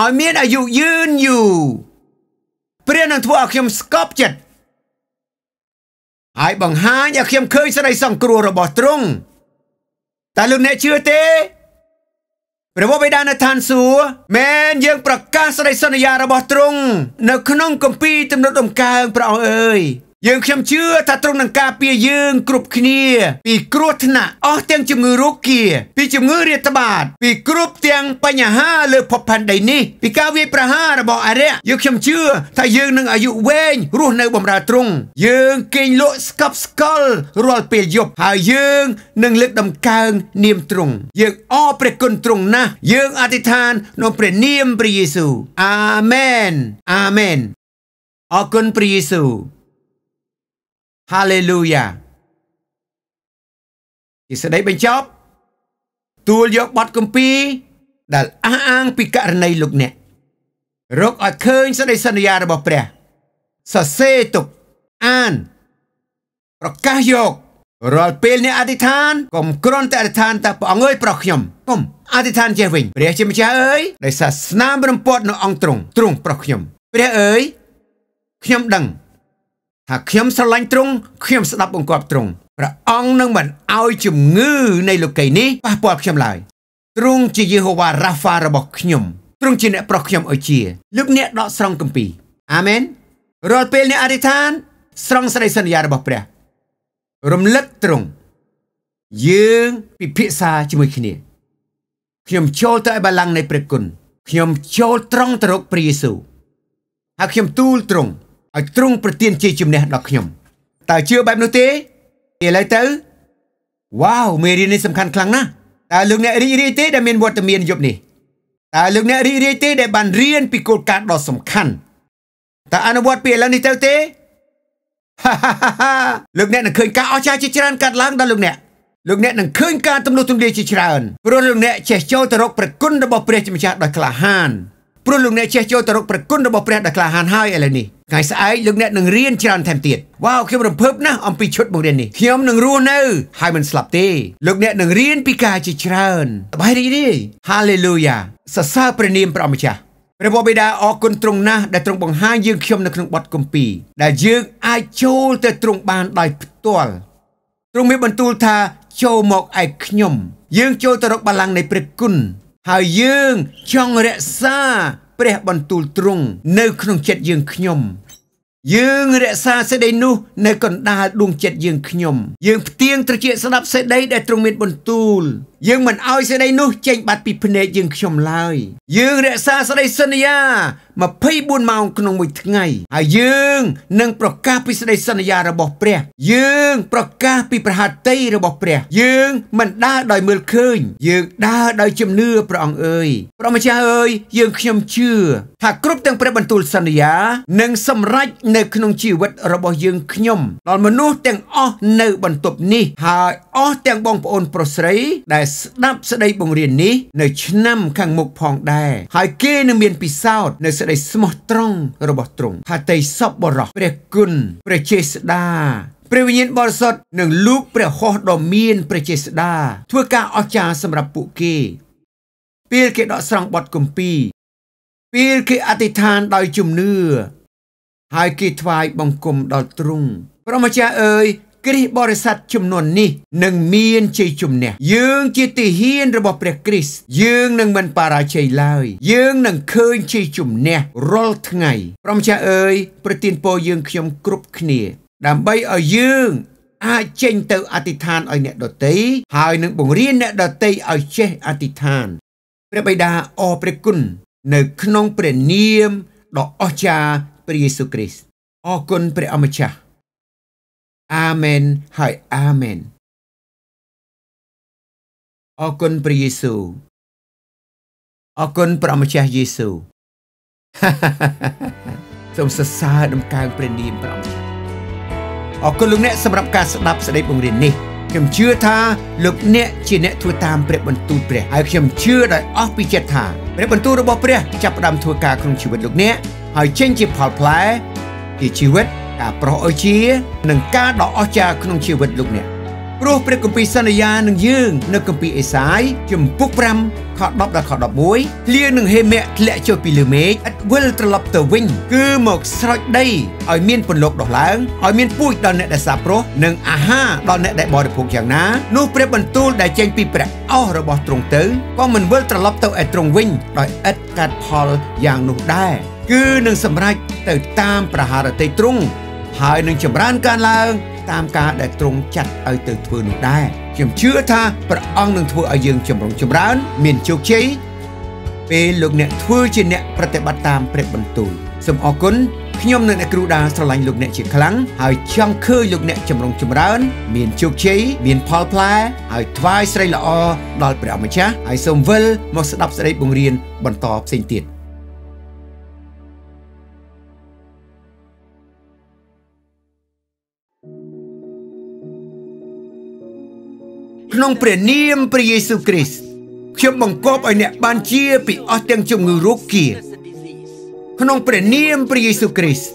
ឲ្យមានអាយុយឺនយូរព្រះនឹងធ្វើឲ្យខ្ញុំស្កប់ចិត្តហើយបង្ហាញឲ្យខ្ញុំឃើញសេចក្តី សង្គ្រោះរបស់ទ្រង់តែលោកអ្នកជឿទេព្រះបិតានៅឋានសួគ៌មែនយើងប្រកាសសេចក្តីសន្យារបស់ទ្រង់នៅក្នុងគម្ពីរទំនុកដំកើងព្រះអង្គអើយយើងខ្ញុំជឿថាទ្រង់នឹងការពារយើងគ្រប់គ្នាពីគ្រោះថ្នាក់អស់ទាំងជំងឺរោគគាពីជំងឺរាតត្បាតពីគ្រប់ទាំងបញ្ហាលើភពផែនដីនេះពីការវាយប្រហាររបស់អារ្យយើងខ្ញុំជឿថាយើងនឹងអាយុវែងរស់នៅបម្រើទ្រង់ យើងគេងលក់ស្កប់ស្កល់រាល់ពេលយប់ហើយយើងនឹងលើកដំកើងនាមទ្រង់យើងអរព្រះគុណទ្រង់ណាស់យើងអធិដ្ឋានក្នុងព្រះនាមព្រះយេស៊ូវអាមែនអាមែនអរគុណព្រះយេស៊ូវ Hallelujah ជាសេចក្តីបញ្ចប់ទួលយកបទគម្ពីរដែលអះអាងពីករណីលោកអ្នករកឲ្យឃើញសេចក្តីសន្យារបស់ព្រះសរសេរទុកអានប្រកាសយករាល់ពេលអ្នកអធិដ្ឋានកុំគ្រាន់តែអធិដ្ឋានតែព្រះអង្គអើយប្រោះខ្ញុំកុំអធិដ្ឋានចេះវិញព្រះជាម្ចាស់អើយដោយសារស្នាមរំពាត់នៅអង្គទ្រង់ទ្រង់ប្រោះខ្ញុំព្រះអើយខ្ញុំដឹងថាខ្ញុំស្រឡាញ់ទ្រង់ខ្ញុំស្ដាប់បង្គាប់ទ្រង់ព្រះអង្គនឹងមិនឲ្យជំងឺ នៃលោកីនេះប៉ះពាល់ខ្ញុំឡើយទ្រង់ជាយេហូវ៉ារ៉ាហ្វារបស់ខ្ញុំទ្រង់ជាអ្នកប្រោះខ្ញុំឲ្យជាលោកអ្នកដកស្រង់គម្ពីរអាមែនរាល់ពេលអ្នកអធិដ្ឋាន ស្រង់សេចក្តីសន្យារបស់ព្រះរំលឹកទ្រង់យើងពិភាក្សាជាមួយគ្នា ខ្ញុំចូលទៅឯបល្ល័ង្កនៃព្រះគុណខ្ញុំចូលត្រង់ទៅរកព្រះយេស៊ូវហើយខ្ញុំទូលទ្រង់ឲ្យទ្រង់ប្រទានជាជំនះដល់ខ្ញុំតើជឿបែបនោះទេឥឡូវទៅវ៉ាវមេរៀននេះសំខាន់ខ្លាំងណាស់តើលោកអ្នករីករាយទេ ដែលមានវត្តមានយប់នេះតើលោកអ្នករីករាយទេ ដែលបានរៀនពីគោលការណ៍ដ៏សំខាន់តើអនុវត្តពីឥឡូវនេះទៅទេលោកអ្នកនឹងឃើញការអស្ចារ្យជាច្រើនកើតឡើងដល់លោកអ្នកលោកអ្នកនឹងឃើញការទំនុះទំនាយជាច្រើនព្រោះលោកអ្នកចេះចូលទៅរកប្រគុណរបស់ព្រះជាម្ចាស់ដ៏ក្លាហានព្រោះលោកអ្នកចេះចូលទៅរកប្រគុណរបស់ព្រះដ៏ក្លាហានហើយឥឡូវនេះថ្ងៃស្អែកលោកអ្នកនឹងរៀនច្រើនថែមទៀតវ៉ាវខ្ញុំរំភើបណាស់អំពីឈុតបង្រៀននេះខ្ញុំនឹងរស់នៅហើយមិនស្លាប់ទេលោកអ្នកនឹងរៀនពីការជាច្រើនសប្បាយរីករាយហាឡេលូយ៉ាសរសើរព្រះនាមព្រះអម្ចាស់ព្រះបិតាអរគុណទ្រង់ណាស់ដែលទ្រង់បង្ហាញយើងខ្ញុំនៅក្នុងបទគម្ពីរដែលយើងអាចចូលទៅទ្រង់បានដោយផ្ទាល់ទ្រង់មានបន្ទូលថាចូលមកឯខ្ញុំ យើងចូលទៅរកបល្ល័ង្កនៃព្រះគុណហើយយើងចង់រក្សាព្រះបន្ទូលទ្រង់នៅ ក្នុង ចិត្តយើងខ្ញុំយើងរក្សាសេចក្តីនោះនៅកណ្ដាលដួងចិត្តយើងខ្ញុំយើងផ្ទៀងត្រជាស្ដាប់សេចក្តីដែលទ្រង់មានបន្ទូលយើងមិនឲ្យសេចក្តីនោះចេញ បាត់ពីភ្នែកយើងខ្ញុំឡើយយើងរក្សាសេចក្តីសន្យា24ម៉ោងក្នុងមួយថ្ងៃហើយយើងនឹងប្រកាសពីសេចក្តីសន្យារបស់ព្រះយើង ប្រកាសពីប្រហតីរបស់ព្រះយើងមិនដើរដោយមើលឃើញយើងដើរដោយជំនឿព្រះអង្គអើយព្រះម្ចាស់អើយ យើងខ្ញុំជឿថាគ្រប់ទាំងព្រះបន្ទូលសន្យានឹងសម្រេចនៅ ក្នុងជីវិតរបស់យើងខ្ញុំ ដល់មនុស្សទាំងអស់នៅបន្ទប់នេះហើយអស់ទាំងបងប្អូនប្រុសស្រី ដែលស្ដាប់សេចក្តីបង្រៀននេះនៅឆ្នាំ ខាងមុខផងដែរហើយគេនឹងមានពិសោធន៍នៅសេចក្តីក្តីស្មោះត្រង់របស់ទ្រង់ហតីសពបរោះព្រះគុណព្រះចេស្តាព្រះវិញ្ញាណបរិសុទ្ធនិងលូកព្រះហោះដ៏មានព្រះចេស្តាធ្វើការអស្ចារ្យសម្រាប់ពួកគេពេលគេដកស្រង់បទគម្ពីរពេលគេអធិដ្ឋានដោយជំនឿហើយគេថ្វាយបង្គំដល់ទ្រង់ព្រះម្ចាស់អើយគ្រីស្ទបរិស័ទចំនួននេះនឹងមានជ័យជំនះយើងជាទីហ៊ានរបស់ព្រះគ្រីស្ទយើងនឹងមិនបរាជ័យឡើយ យើងនឹងឃើញជ័យជំនះរាល់ថ្ងៃព្រមចាស់អើយ ប្រទានពរយើងខ្ញុំគ្រប់គ្នា ដើម្បីឲ្យយើងអាចចេញទៅអធិដ្ឋានឲ្យអ្នកដទៃហើយនឹងបង្រៀនអ្នកដទៃឲ្យចេះអធិដ្ឋានព្រះបិតាអរព្រះគុណនៅក្នុងព្រះនាមដ៏អស្ចារ្យព្រះយេស៊ូវគ្រីស្ទអរគុណព្រះអម្ចាស់អាមែនហើយអាមែនអរគុណព្រះយេស៊ូវអរគុណព្រះម្ចាស់យេស៊ូវសូមសរសើរដំកើងព្រះនាមព្រះអង្គអរគុណលោកអ្នកសម្រាប់ការស្ដាប់សេចក្តីបង្រៀននេះខ្ញុំជឿថាលោកអ្នកជាអ្នកធ្វើតាមព្រះបន្ទូលព្រះហើយខ្ញុំជឿដោយអស់ពីចិត្តថាព្រះបន្ទូលរបស់ព្រះចាប់ផ្ដើមធ្វើការក្នុងជីវិតលោកអ្នកហើយចេញជាផលផ្លែពីជីវិតការប្រោះឲ្យជានិងការដ៏អស្ចារ្យក្នុងជីវិតលោកអ្នកព្រោះព្រះគម្ពីរសន្យានឹងយើង នៅគម្ពីរអេសាយជំពូក5ខ10ដល់ខ11ភ្លៀងនឹងហេមៈធ្លាក់ចុះពីលើមេឃឥតវិលត្រឡប់ទៅវិញ គឺមកស្រោចដីឲ្យមានពន្លកដុះឡើងឲ្យមានពូជដល់អ្នកដែលសាប្រុសនិងអាហារដល់អ្នកដែលបរិភោគយ៉ាងណានោះព្រះបន្ទូលដែលចេញពីព្រះអស់របស់ទ្រង់ទៅក៏មិនវិលត្រឡប់ទៅឯទ្រង់វិញដោយឥតកាត់ផលយ៉ាងនោះដែរគឺនឹងសម្រេចទៅតាមប្រហារតីទ្រង់ហើយនឹងចម្រើនកើនឡើងតាមការដែលទ្រង់ចាត់ឲ្យទៅធ្វើនោះដែរខ្ញុំជឿថាព្រះអង្គនឹងធ្វើឲ្យយើងចម្រុងចម្រើនមានជោគជ័យពេលលោកអ្នកធ្វើជាអ្នកប្រតិបត្តិតាមព្រះបន្ទូលសូមអរគុណខ្ញុំនៅអ្នកគ្រូដាស្រឡាញ់លោកអ្នកជាខ្លាំងហើយចង់ឃើញលោកអ្នកចម្រុងចម្រើនមានជោគជ័យមានផលផ្លែហើយថ្វាយស្រីល្អដល់ព្រះអម្ចាស់ហើយសូមវិលមកស្ដាប់សេចក្តីបង្រៀនបន្តផ្សេងទៀត។ក្នុងព្រះនាមព្រះយេស៊ូវគ្រីស្ទខ្ញុំបង្គាប់ឲ្យអ្នកបានជាពីអស់ទាំងជំងឺរោគគាក្នុងព្រះនាមព្រះយេស៊ូវគ្រីស្ទ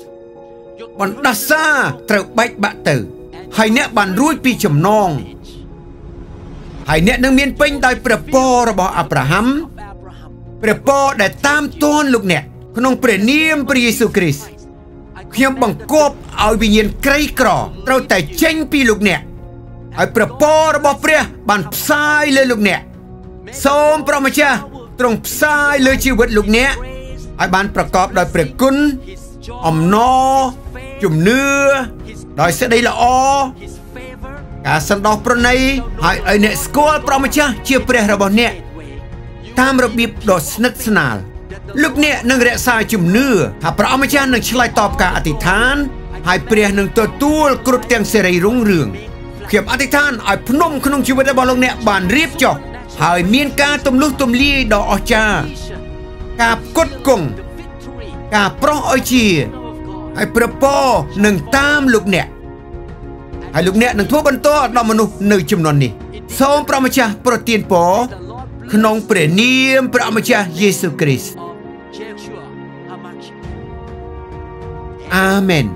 បណ្ដាសាត្រូវបែកបាក់ទៅហើយអ្នកបានរួចពីចំណងហើយអ្នកនឹងមានពេញដោយព្រះពររបស់អាប់រ៉ាហាំព្រះពរដែលតាមទាន់លោកអ្នកក្នុងព្រះនាមព្រះយេស៊ូវគ្រីស្ទខ្ញុំបង្គាប់ឲ្យវិញ្ញាណក្រីក្រត្រូវតែចេញពីលោកអ្នកឲ្យព្រះពររបស់ព្រះ បានផ្សាយលើលោកអ្នកសូមព្រះម្ចាស់ទ្រង់ផ្សាយលើជីវិតលោកអ្នកឲ្យបានប្រកបដោយព្រះគុណអំណរជំនឿដោយសេចក្តីល្អការសន្តោសប្រណីឲ្យឲ្យអ្នកស្គាល់ព្រះម្ចាស់ជាព្រះរបស់អ្នកតាមរបៀបដ៏ស្និទ្ធស្នាល លោកអ្នកនឹងរក្សាជំនឿថាព្រះម្ចាស់នឹងឆ្លើយតបការអធិដ្ឋានហើយព្រះនឹងទទួល គ្រប់ទាំងសេរីរុងរឿងខ្ញុំអធិដ្ឋានឲ្យភ្នំក្នុងជីវិតរបស់លោកអ្នកបានរៀបចុះហើយមានការទម្លុះទម្លាយដ៏អស្ចារ្យការផ្គត់ផ្គង់ការប្រោះឲ្យជាហើយព្រះពរនឹងតាមលោកអ្នកហើយលោកអ្នកនឹងធ្វើបន្តដល់មនុស្សនៅចំនួននេះសូមព្រះម្ចាស់ប្រទានពរក្នុងព្រះនាមព្រះម្ចាស់យេស៊ូវគ្រីស្ទអាមែន